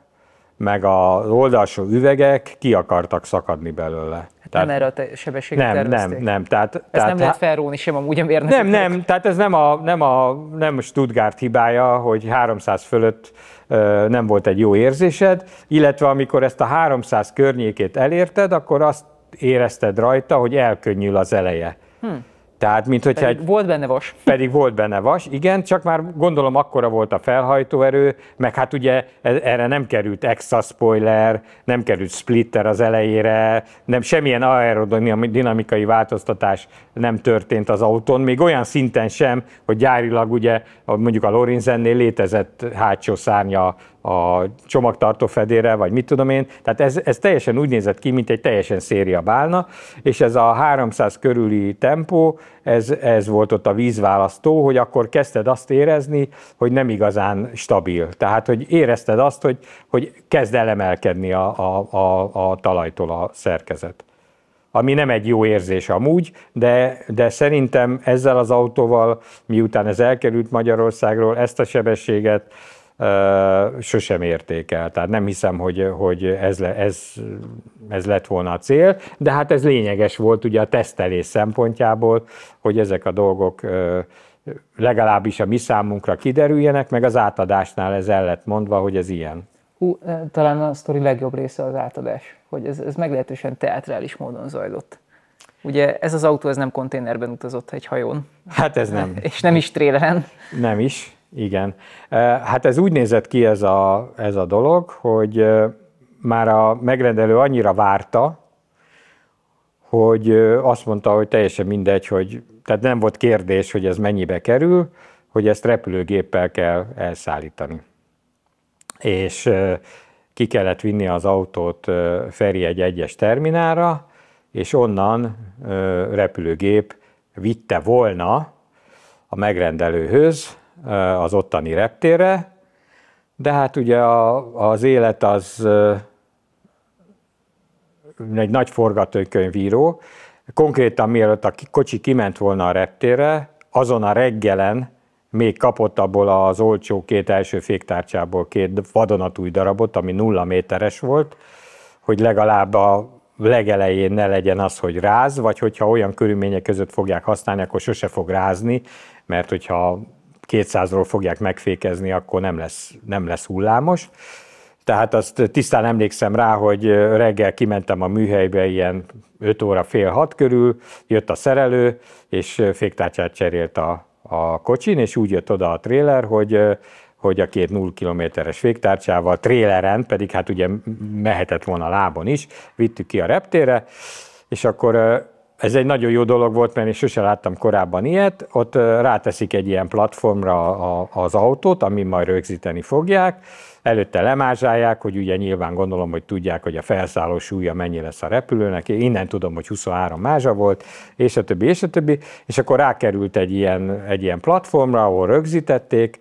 meg az oldalsó üvegek ki akartak szakadni belőle. Hát tehát, nem erre a sebességet Nem, tervezték. nem, nem. Tehát, Ezt tehát, nem lehet felróni sem amúgy a mérnöknek. Nem, nem, tehát ez nem a, nem a nem Stuttgart hibája, hogy 300 fölött ö, nem volt egy jó érzésed, illetve amikor ezt a 300 környékét elérted, akkor azt érezted rajta, hogy elkönnyül az eleje. Hmm. Tehát, mint hogyha pedig egy, volt benne vas. Pedig volt benne vas, igen, csak már gondolom akkora volt a felhajtóerő, meg hát ugye e- erre nem került extra spoiler, nem került splitter az elejére, nem semmilyen aerodinamikai változtatás nem történt az autón, még olyan szinten sem, hogy gyárilag ugye mondjuk a Lorenzennél létezett hátsó szárnya a csomagtartó fedére, vagy mit tudom én. Tehát ez, ez teljesen úgy nézett ki, mint egy teljesen széria bálna, és ez a 300 körüli tempó, ez, ez volt ott a vízválasztó, hogy akkor kezdted azt érezni, hogy nem igazán stabil. Tehát, hogy érezted azt, hogy, hogy kezd elemelkedni a, a, a, a talajtól a szerkezet ami nem egy jó érzés amúgy, de, de szerintem ezzel az autóval, miután ez elkerült Magyarországról, ezt a sebességet, sosem érték el. Tehát nem hiszem, hogy, hogy ez, le, ez, ez lett volna a cél, de hát ez lényeges volt ugye a tesztelés szempontjából, hogy ezek a dolgok legalábbis a mi számunkra kiderüljenek, meg az átadásnál ez el lett mondva, hogy ez ilyen. Hú, talán a sztori legjobb része az átadás, hogy ez, ez meglehetősen teatrális módon zajlott. Ugye ez az autó ez nem konténerben utazott egy hajón. Hát ez nem. És nem is tréleren. Nem is. Igen. Hát ez úgy nézett ki ez a, ez a dolog, hogy már a megrendelő annyira várta, hogy azt mondta, hogy teljesen mindegy, hogy, tehát nem volt kérdés, hogy ez mennyibe kerül, hogy ezt repülőgéppel kell elszállítani. És ki kellett vinni az autót Feri egy egyes terminára, és onnan repülőgép vitte volna a megrendelőhöz, az ottani reptérre, de hát ugye a, az élet az egy nagy forgatókönyvíró. Konkrétan mielőtt a kocsi kiment volna a reptérre, azon a reggelen még kapott abból az olcsó két első féktárcsából két vadonatúj darabot, ami nulla méteres volt, hogy legalább a legelején ne legyen az, hogy ráz, vagy hogyha olyan körülmények között fogják használni, akkor sose fog rázni, mert hogyha 200-ról fogják megfékezni, akkor nem lesz, nem lesz hullámos. Tehát azt tisztán emlékszem rá, hogy reggel kimentem a műhelybe ilyen 5 óra fél hat körül, jött a szerelő, és féktárcsát cserélt a, a kocsin, és úgy jött oda a tréler, hogy hogy a két 0 kilométeres féktárcsával, tréleren, pedig hát ugye mehetett volna lábon is, vittük ki a reptére, és akkor ez egy nagyon jó dolog volt, mert én sose láttam korábban ilyet. Ott ráteszik egy ilyen platformra az autót, ami majd rögzíteni fogják, előtte lemázsálják, hogy ugye nyilván gondolom, hogy tudják, hogy a felszálló súlya mennyi lesz a repülőnek, én innen tudom, hogy 23 mázsa volt, és a többi, és a többi, és akkor rákerült egy ilyen, egy ilyen platformra, ahol rögzítették,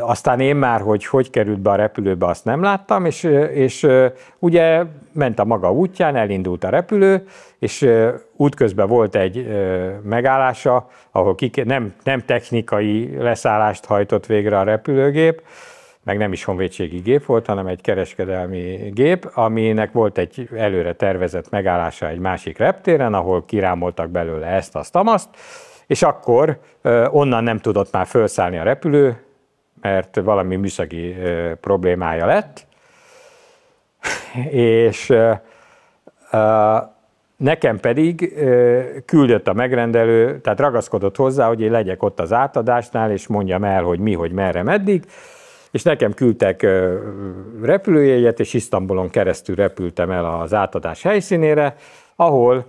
aztán én már, hogy hogy került be a repülőbe, azt nem láttam, és, és ugye ment a maga útján, elindult a repülő, és útközben volt egy megállása, ahol kik, nem, nem technikai leszállást hajtott végre a repülőgép, meg nem is honvédségi gép volt, hanem egy kereskedelmi gép, aminek volt egy előre tervezett megállása egy másik reptéren, ahol kirámoltak belőle ezt, azt, amazt, és akkor onnan nem tudott már felszállni a repülő, mert valami műszaki problémája lett, és nekem pedig küldött a megrendelő, tehát ragaszkodott hozzá, hogy én legyek ott az átadásnál, és mondjam el, hogy mi, hogy merre, meddig, és nekem küldtek repülőjegyet, és Isztambulon keresztül repültem el az átadás helyszínére, ahol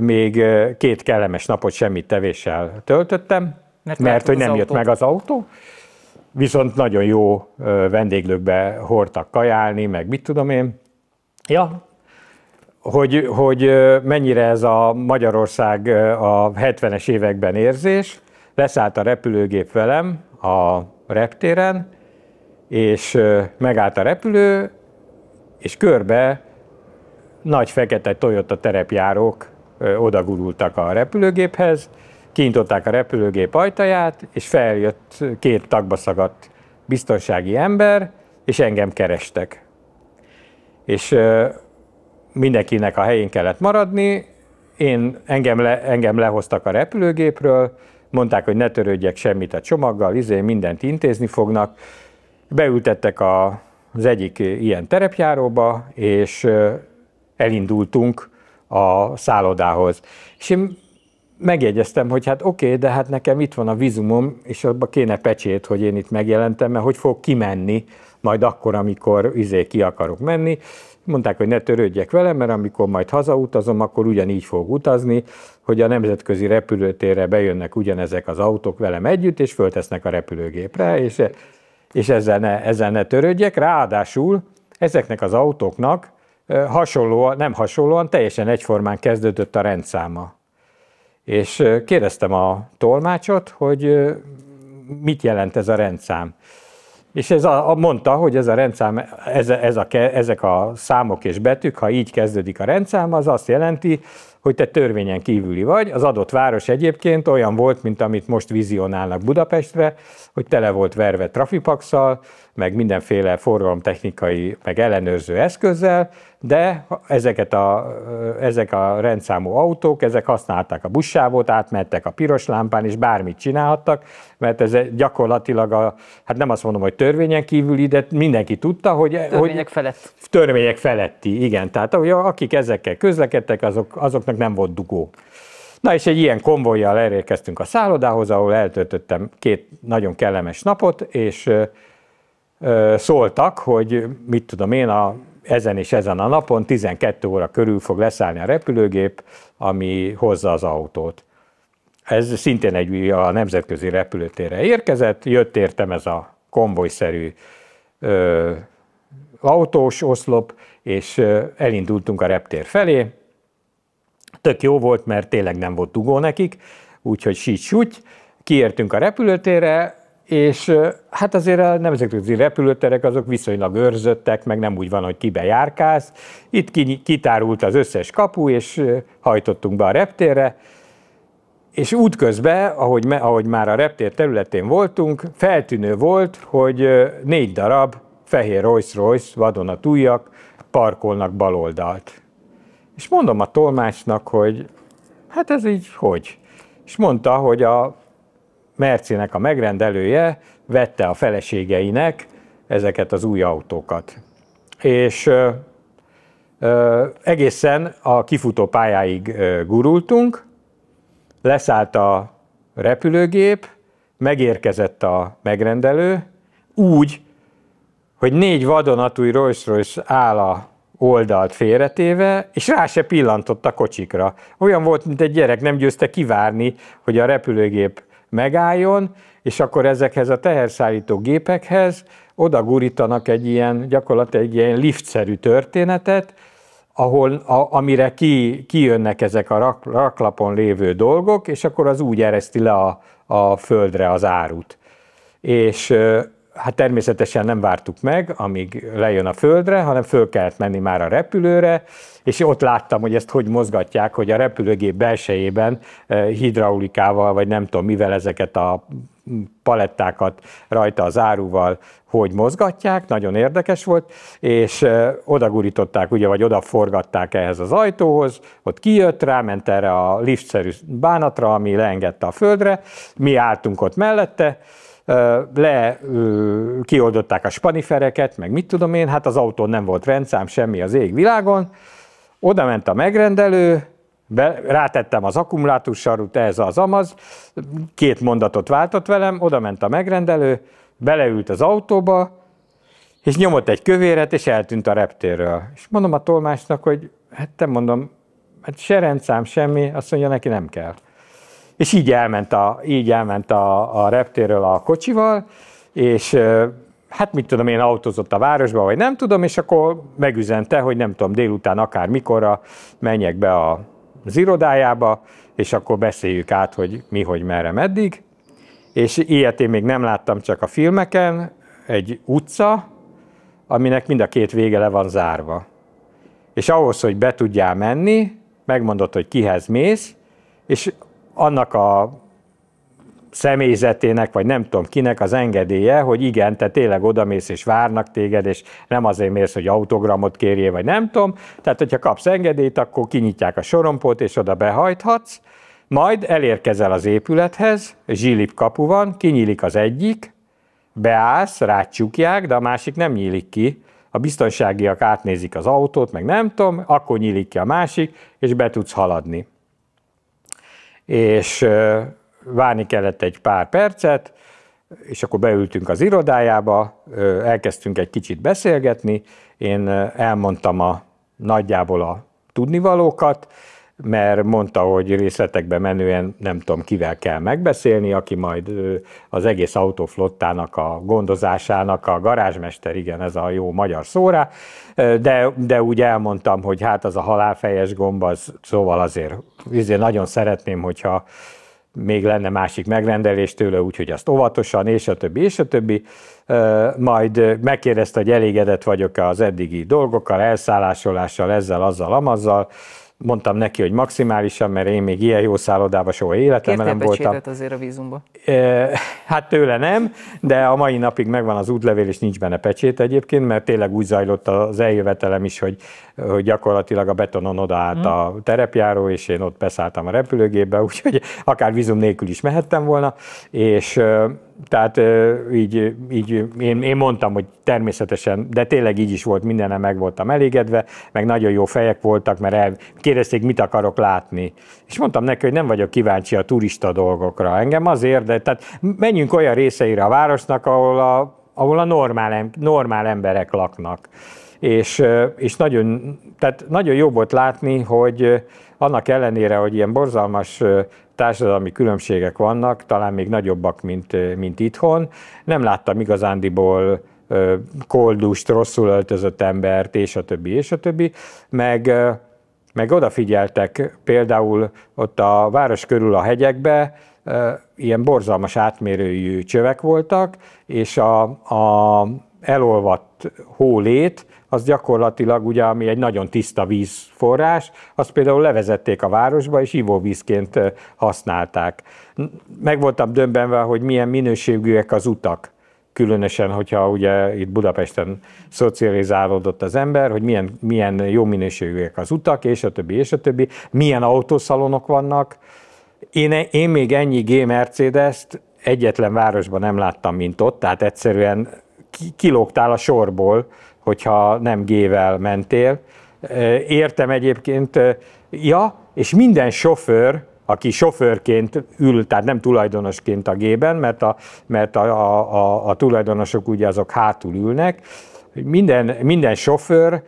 még két kellemes napot semmit tevéssel töltöttem, mert, mert hogy nem jött autó. meg az autó viszont nagyon jó vendéglőkbe hordtak kajálni, meg mit tudom én. Ja, hogy, hogy mennyire ez a Magyarország a 70-es években érzés. Leszállt a repülőgép velem a reptéren, és megállt a repülő, és körbe nagy fekete Toyota terepjárók odagurultak a repülőgéphez, kinyitották a repülőgép ajtaját, és feljött két tagba szagadt biztonsági ember, és engem kerestek. És mindenkinek a helyén kellett maradni, én, engem, le, engem lehoztak a repülőgépről, mondták, hogy ne törődjek semmit a csomaggal, izé, mindent intézni fognak. Beültettek a, az egyik ilyen terepjáróba, és elindultunk a szállodához. És én megjegyeztem, hogy hát oké, okay, de hát nekem itt van a vizumom és abba kéne pecsét, hogy én itt megjelentem, mert hogy fog kimenni majd akkor, amikor izé ki akarok menni. Mondták, hogy ne törődjek velem, mert amikor majd hazautazom, akkor ugyanígy fog utazni, hogy a nemzetközi repülőtérre bejönnek ugyanezek az autók velem együtt, és föltesznek a repülőgépre, és, és ezzel, ne, ezzel ne törődjek. Ráadásul ezeknek az autóknak hasonlóan, nem hasonlóan, teljesen egyformán kezdődött a rendszáma. És kérdeztem a tolmácsot, hogy mit jelent ez a rendszám. És ez a, a, mondta, hogy ez a rendszám, ez, ez a, ezek a számok és betűk, ha így kezdődik a rendszám, az azt jelenti, hogy te törvényen kívüli vagy. Az adott város egyébként olyan volt, mint amit most vizionálnak Budapestre, hogy tele volt verve trafipaxal, meg mindenféle forgalomtechnikai, meg ellenőrző eszközzel, de ezeket a, ezek a rendszámú autók, ezek használták a buszsávot, átmentek a piros lámpán, és bármit csinálhattak, mert ez gyakorlatilag, a, hát nem azt mondom, hogy törvényen kívül de mindenki tudta, hogy... Törvények hogy, felett. Törvények feletti, igen. Tehát hogy akik ezekkel közlekedtek, azok, azoknak nem volt dugó. Na és egy ilyen konvojjal elérkeztünk a szállodához, ahol eltöltöttem két nagyon kellemes napot, és szóltak, hogy mit tudom én, a, ezen és ezen a napon 12 óra körül fog leszállni a repülőgép, ami hozza az autót. Ez szintén egy a nemzetközi repülőtérre érkezett, jött értem ez a konvojszerű ö, autós oszlop, és elindultunk a reptér felé. Tök jó volt, mert tényleg nem volt dugó nekik, úgyhogy sícsúgy. kiértünk a repülőtérre, és hát azért a nemzetközi repülőterek azok viszonylag őrzöttek, meg nem úgy van, hogy kibe járkálsz. Itt kitárult az összes kapu, és hajtottunk be a reptérre, és útközben, ahogy, ahogy már a reptér területén voltunk, feltűnő volt, hogy négy darab fehér Rolls-Royce vadonatújak parkolnak baloldalt. És mondom a tolmácsnak, hogy hát ez így hogy? És mondta, hogy a Mercinek a megrendelője vette a feleségeinek ezeket az új autókat. És ö, ö, egészen a kifutó pályáig ö, gurultunk, leszállt a repülőgép, megérkezett a megrendelő, úgy, hogy négy vadonatúj Rolls-Royce áll a oldalt félretéve, és rá se pillantott a kocsikra. Olyan volt, mint egy gyerek, nem győzte kivárni, hogy a repülőgép megálljon, és akkor ezekhez a teherszállító gépekhez oda gurítanak egy ilyen, gyakorlatilag egy ilyen liftszerű történetet, ahol, a, amire ki, kijönnek ezek a rak, raklapon lévő dolgok, és akkor az úgy ereszti le a, a földre az árut. És hát természetesen nem vártuk meg, amíg lejön a földre, hanem föl kellett menni már a repülőre, és ott láttam, hogy ezt hogy mozgatják, hogy a repülőgép belsejében eh, hidraulikával, vagy nem tudom mivel ezeket a palettákat rajta az áruval, hogy mozgatják, nagyon érdekes volt, és eh, odagurították, ugye, vagy odaforgatták ehhez az ajtóhoz, ott kijött, ráment erre a liftszerű bánatra, ami leengedte a földre, mi álltunk ott mellette, le kioldották a spanifereket, meg mit tudom én, hát az autón nem volt rendszám, semmi az ég világon. Oda ment a megrendelő, be, rátettem az akkumulátorsarut, ez az amaz, két mondatot váltott velem, oda ment a megrendelő, beleült az autóba, és nyomott egy kövéret, és eltűnt a reptérről. És mondom a tolmásnak, hogy hát te mondom, hát se rendszám, semmi, azt mondja, neki nem kell. És így elment a, így elment a, a reptéről a kocsival, és hát mit tudom én, autózott a városba, vagy nem tudom, és akkor megüzente, hogy nem tudom, délután akár mikorra menjek be a, az irodájába, és akkor beszéljük át, hogy mi, hogy merre, meddig. És ilyet én még nem láttam csak a filmeken, egy utca, aminek mind a két vége le van zárva. És ahhoz, hogy be tudjál menni, megmondott, hogy kihez mész, és annak a személyzetének, vagy nem tudom kinek az engedélye, hogy igen, te tényleg odamész és várnak téged, és nem azért mész, hogy autogramot kérjél, vagy nem tudom. Tehát, hogyha kapsz engedélyt, akkor kinyitják a sorompót, és oda behajthatsz. Majd elérkezel az épülethez, zsilip kapu van, kinyílik az egyik, beállsz, rácsukják, de a másik nem nyílik ki. A biztonságiak átnézik az autót, meg nem tudom, akkor nyílik ki a másik, és be tudsz haladni és várni kellett egy pár percet, és akkor beültünk az irodájába, elkezdtünk egy kicsit beszélgetni, én elmondtam a nagyjából a tudnivalókat, mert mondta, hogy részletekbe menően nem tudom kivel kell megbeszélni, aki majd az egész autóflottának a gondozásának a garázsmester, igen, ez a jó magyar szóra, de, de úgy elmondtam, hogy hát az a halálfejes gomb, az, szóval azért, azért nagyon szeretném, hogyha még lenne másik megrendelés tőle, úgyhogy azt óvatosan, és a többi, és a többi. Majd megkérdezte, hogy elégedett vagyok az eddigi dolgokkal, elszállásolással, ezzel, azzal, amazzal mondtam neki, hogy maximálisan, mert én még ilyen jó szállodában soha életemben nem voltam. azért a vízumba? E, hát tőle nem, de a mai napig megvan az útlevél, és nincs benne pecsét egyébként, mert tényleg úgy zajlott az eljövetelem is, hogy, hogy gyakorlatilag a betonon odaállt mhm. a terepjáró, és én ott beszálltam a repülőgépbe, úgyhogy akár vízum nélkül is mehettem volna, és tehát így, így én, én mondtam, hogy természetesen, de tényleg így is volt, mindenem meg voltam elégedve, meg nagyon jó fejek voltak, mert el, kérdezték, mit akarok látni. És mondtam neki, hogy nem vagyok kíváncsi a turista dolgokra. Engem az érdekel, tehát menjünk olyan részeire a városnak, ahol a, ahol a normál, normál emberek laknak és, és nagyon, tehát nagyon jó volt látni, hogy annak ellenére, hogy ilyen borzalmas társadalmi különbségek vannak, talán még nagyobbak, mint, mint itthon, nem láttam igazándiból koldust, rosszul öltözött embert, és a többi, és a többi, meg, meg odafigyeltek például ott a város körül a hegyekbe, ilyen borzalmas átmérőjű csövek voltak, és a, a elolvadt hólét az gyakorlatilag ugye, ami egy nagyon tiszta vízforrás, azt például levezették a városba, és ivóvízként használták. Meg voltam döbbenve, hogy milyen minőségűek az utak különösen, hogyha ugye itt Budapesten szocializálódott az ember, hogy milyen, milyen jó minőségűek az utak, és a többi, és a többi, milyen autószalonok vannak. Én, e, én még ennyi G Mercedes-t egyetlen városban nem láttam, mint ott, tehát egyszerűen kilógtál a sorból, hogyha nem gével mentél. Értem egyébként, ja, és minden sofőr, aki sofőrként ül, tehát nem tulajdonosként a gében, mert a, mert a, a, a, a tulajdonosok ugye azok hátul ülnek, minden, minden sofőr,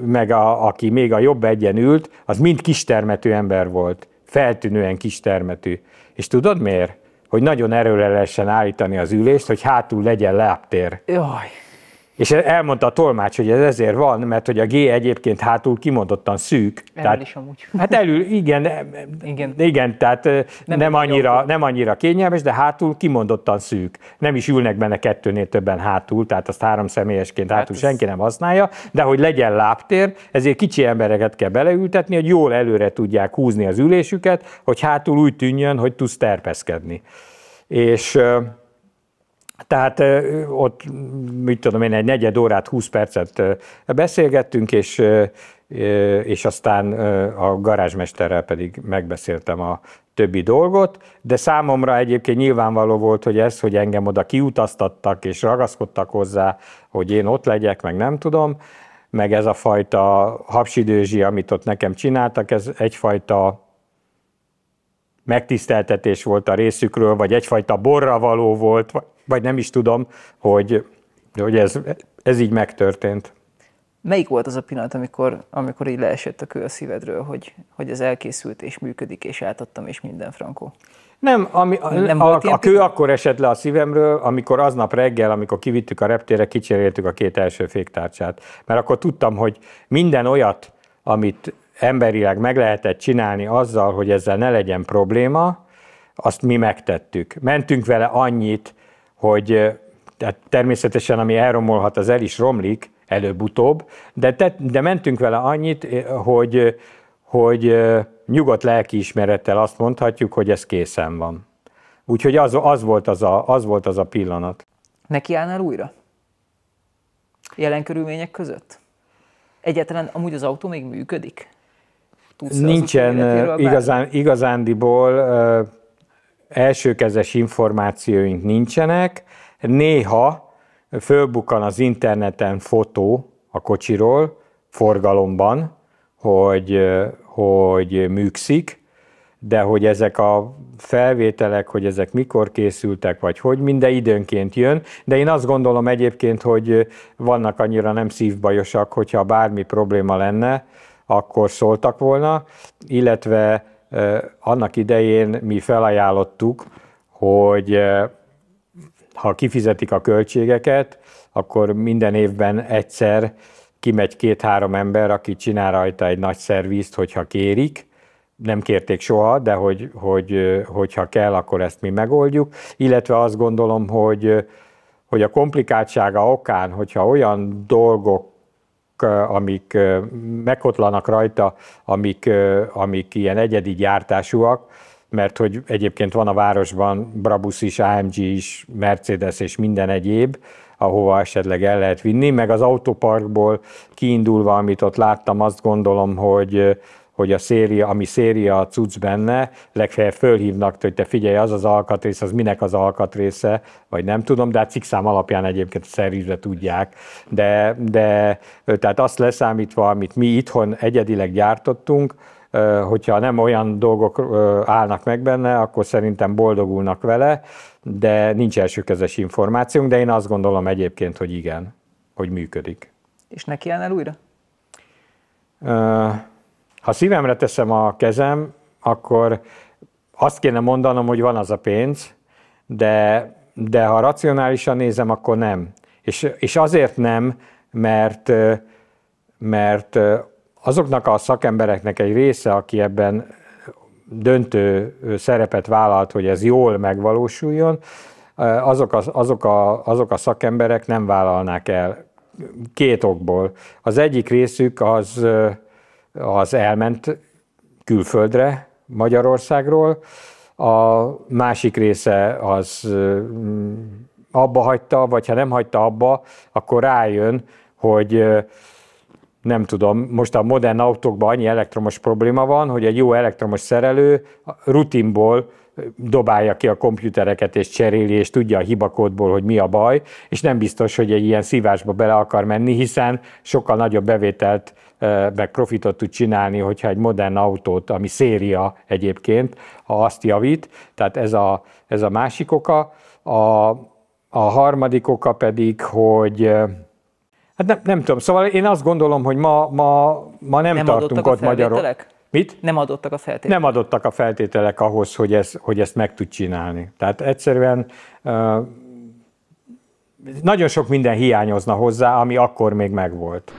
meg a, aki még a jobb egyen ült, az mind kistermetű ember volt, feltűnően kistermetű. És tudod miért? Hogy nagyon erőre lehessen állítani az ülést, hogy hátul legyen láptér. Jaj. És elmondta a tolmács, hogy ez ezért van, mert hogy a G egyébként hátul kimondottan szűk. Elül tehát, is amúgy. Hát elül, igen, e- igen. igen tehát e, nem, nem, annyira, nem annyira kényelmes, de hátul kimondottan szűk. Nem is ülnek benne kettőnél többen hátul, tehát azt három személyesként hát senki ez... senki nem használja, de hogy legyen láptér, ezért kicsi embereket kell beleültetni, hogy jól előre tudják húzni az ülésüket, hogy hátul úgy tűnjön, hogy tudsz terpeszkedni. És tehát ott, mit tudom én, egy negyed órát, 20 percet beszélgettünk, és, és aztán a garázsmesterrel pedig megbeszéltem a többi dolgot, de számomra egyébként nyilvánvaló volt, hogy ez, hogy engem oda kiutaztattak és ragaszkodtak hozzá, hogy én ott legyek, meg nem tudom, meg ez a fajta hapsidőzsi, amit ott nekem csináltak, ez egyfajta megtiszteltetés volt a részükről, vagy egyfajta borra való volt, vagy nem is tudom, hogy, hogy ez, ez így megtörtént. Melyik volt az a pillanat, amikor, amikor így leesett a kő a szívedről, hogy, hogy ez elkészült és működik, és átadtam, és minden frankó? Nem, ami, nem a, a, kő akkor esett le a szívemről, amikor aznap reggel, amikor kivittük a reptére, kicseréltük a két első féktárcsát. Mert akkor tudtam, hogy minden olyat, amit emberileg meg lehetett csinálni azzal, hogy ezzel ne legyen probléma, azt mi megtettük. Mentünk vele annyit, hogy tehát természetesen ami elromolhat, az el is romlik előbb-utóbb, de, de mentünk vele annyit, hogy, hogy nyugodt lelkiismerettel azt mondhatjuk, hogy ez készen van. Úgyhogy az, az, volt, az, a, az volt az a pillanat. Neki állnál újra? Jelen körülmények között? Egyáltalán amúgy az autó még működik? tudsz? Nincsen igazán, igazándiból ö, elsőkezes információink nincsenek. Néha fölbukkan az interneten fotó a kocsiról, forgalomban, hogy, hogy műkszik, de hogy ezek a felvételek, hogy ezek mikor készültek, vagy hogy, minden időnként jön, de én azt gondolom egyébként, hogy vannak annyira nem szívbajosak, hogyha bármi probléma lenne, akkor szóltak volna, illetve annak idején mi felajánlottuk, hogy ha kifizetik a költségeket, akkor minden évben egyszer kimegy két-három ember, aki csinál rajta egy nagy szervizt, hogyha kérik, nem kérték soha, de hogy, hogy, hogyha kell, akkor ezt mi megoldjuk. Illetve azt gondolom, hogy, hogy a komplikáltsága okán, hogyha olyan dolgok Eh, amik eh, meghotlanak rajta, amik, eh, amik ilyen egyedi gyártásúak, mert hogy egyébként van a városban Brabus is, AMG is, Mercedes és minden egyéb, ahova esetleg el lehet vinni, meg az autoparkból kiindulva, amit ott láttam, azt gondolom, hogy hogy a széria, ami széria a cucc benne, legfeljebb fölhívnak, hogy te figyelj, az az alkatrész, az minek az alkatrésze, vagy nem tudom, de hát cikkszám alapján egyébként szervizbe tudják. De, de tehát azt leszámítva, amit mi itthon egyedileg gyártottunk, hogyha nem olyan dolgok állnak meg benne, akkor szerintem boldogulnak vele, de nincs elsőkezes információnk, de én azt gondolom egyébként, hogy igen, hogy működik. És neki el újra? Uh, ha szívemre teszem a kezem, akkor azt kéne mondanom, hogy van az a pénz, de, de ha racionálisan nézem, akkor nem. És, és azért nem, mert, mert azoknak a szakembereknek egy része, aki ebben döntő szerepet vállalt, hogy ez jól megvalósuljon, azok a, azok a, azok a szakemberek nem vállalnák el két okból. Az egyik részük az az elment külföldre Magyarországról, a másik része az mm, abba hagyta, vagy ha nem hagyta abba, akkor rájön, hogy nem tudom, most a modern autókban annyi elektromos probléma van, hogy egy jó elektromos szerelő rutinból dobálja ki a komputereket és cseréli, és tudja a hibakódból, hogy mi a baj, és nem biztos, hogy egy ilyen szívásba bele akar menni, hiszen sokkal nagyobb bevételt meg profitot tud csinálni, hogyha egy modern autót, ami széria egyébként, ha azt javít. Tehát ez a, ez a másik oka. A, a harmadik oka pedig, hogy Hát nem, nem tudom, szóval én azt gondolom, hogy ma, ma, ma nem, nem tartunk ott magyarok. Mit? Nem adottak a feltételek. Nem adottak a feltételek ahhoz, hogy, ez, hogy ezt meg tud csinálni. Tehát egyszerűen nagyon sok minden hiányozna hozzá, ami akkor még megvolt.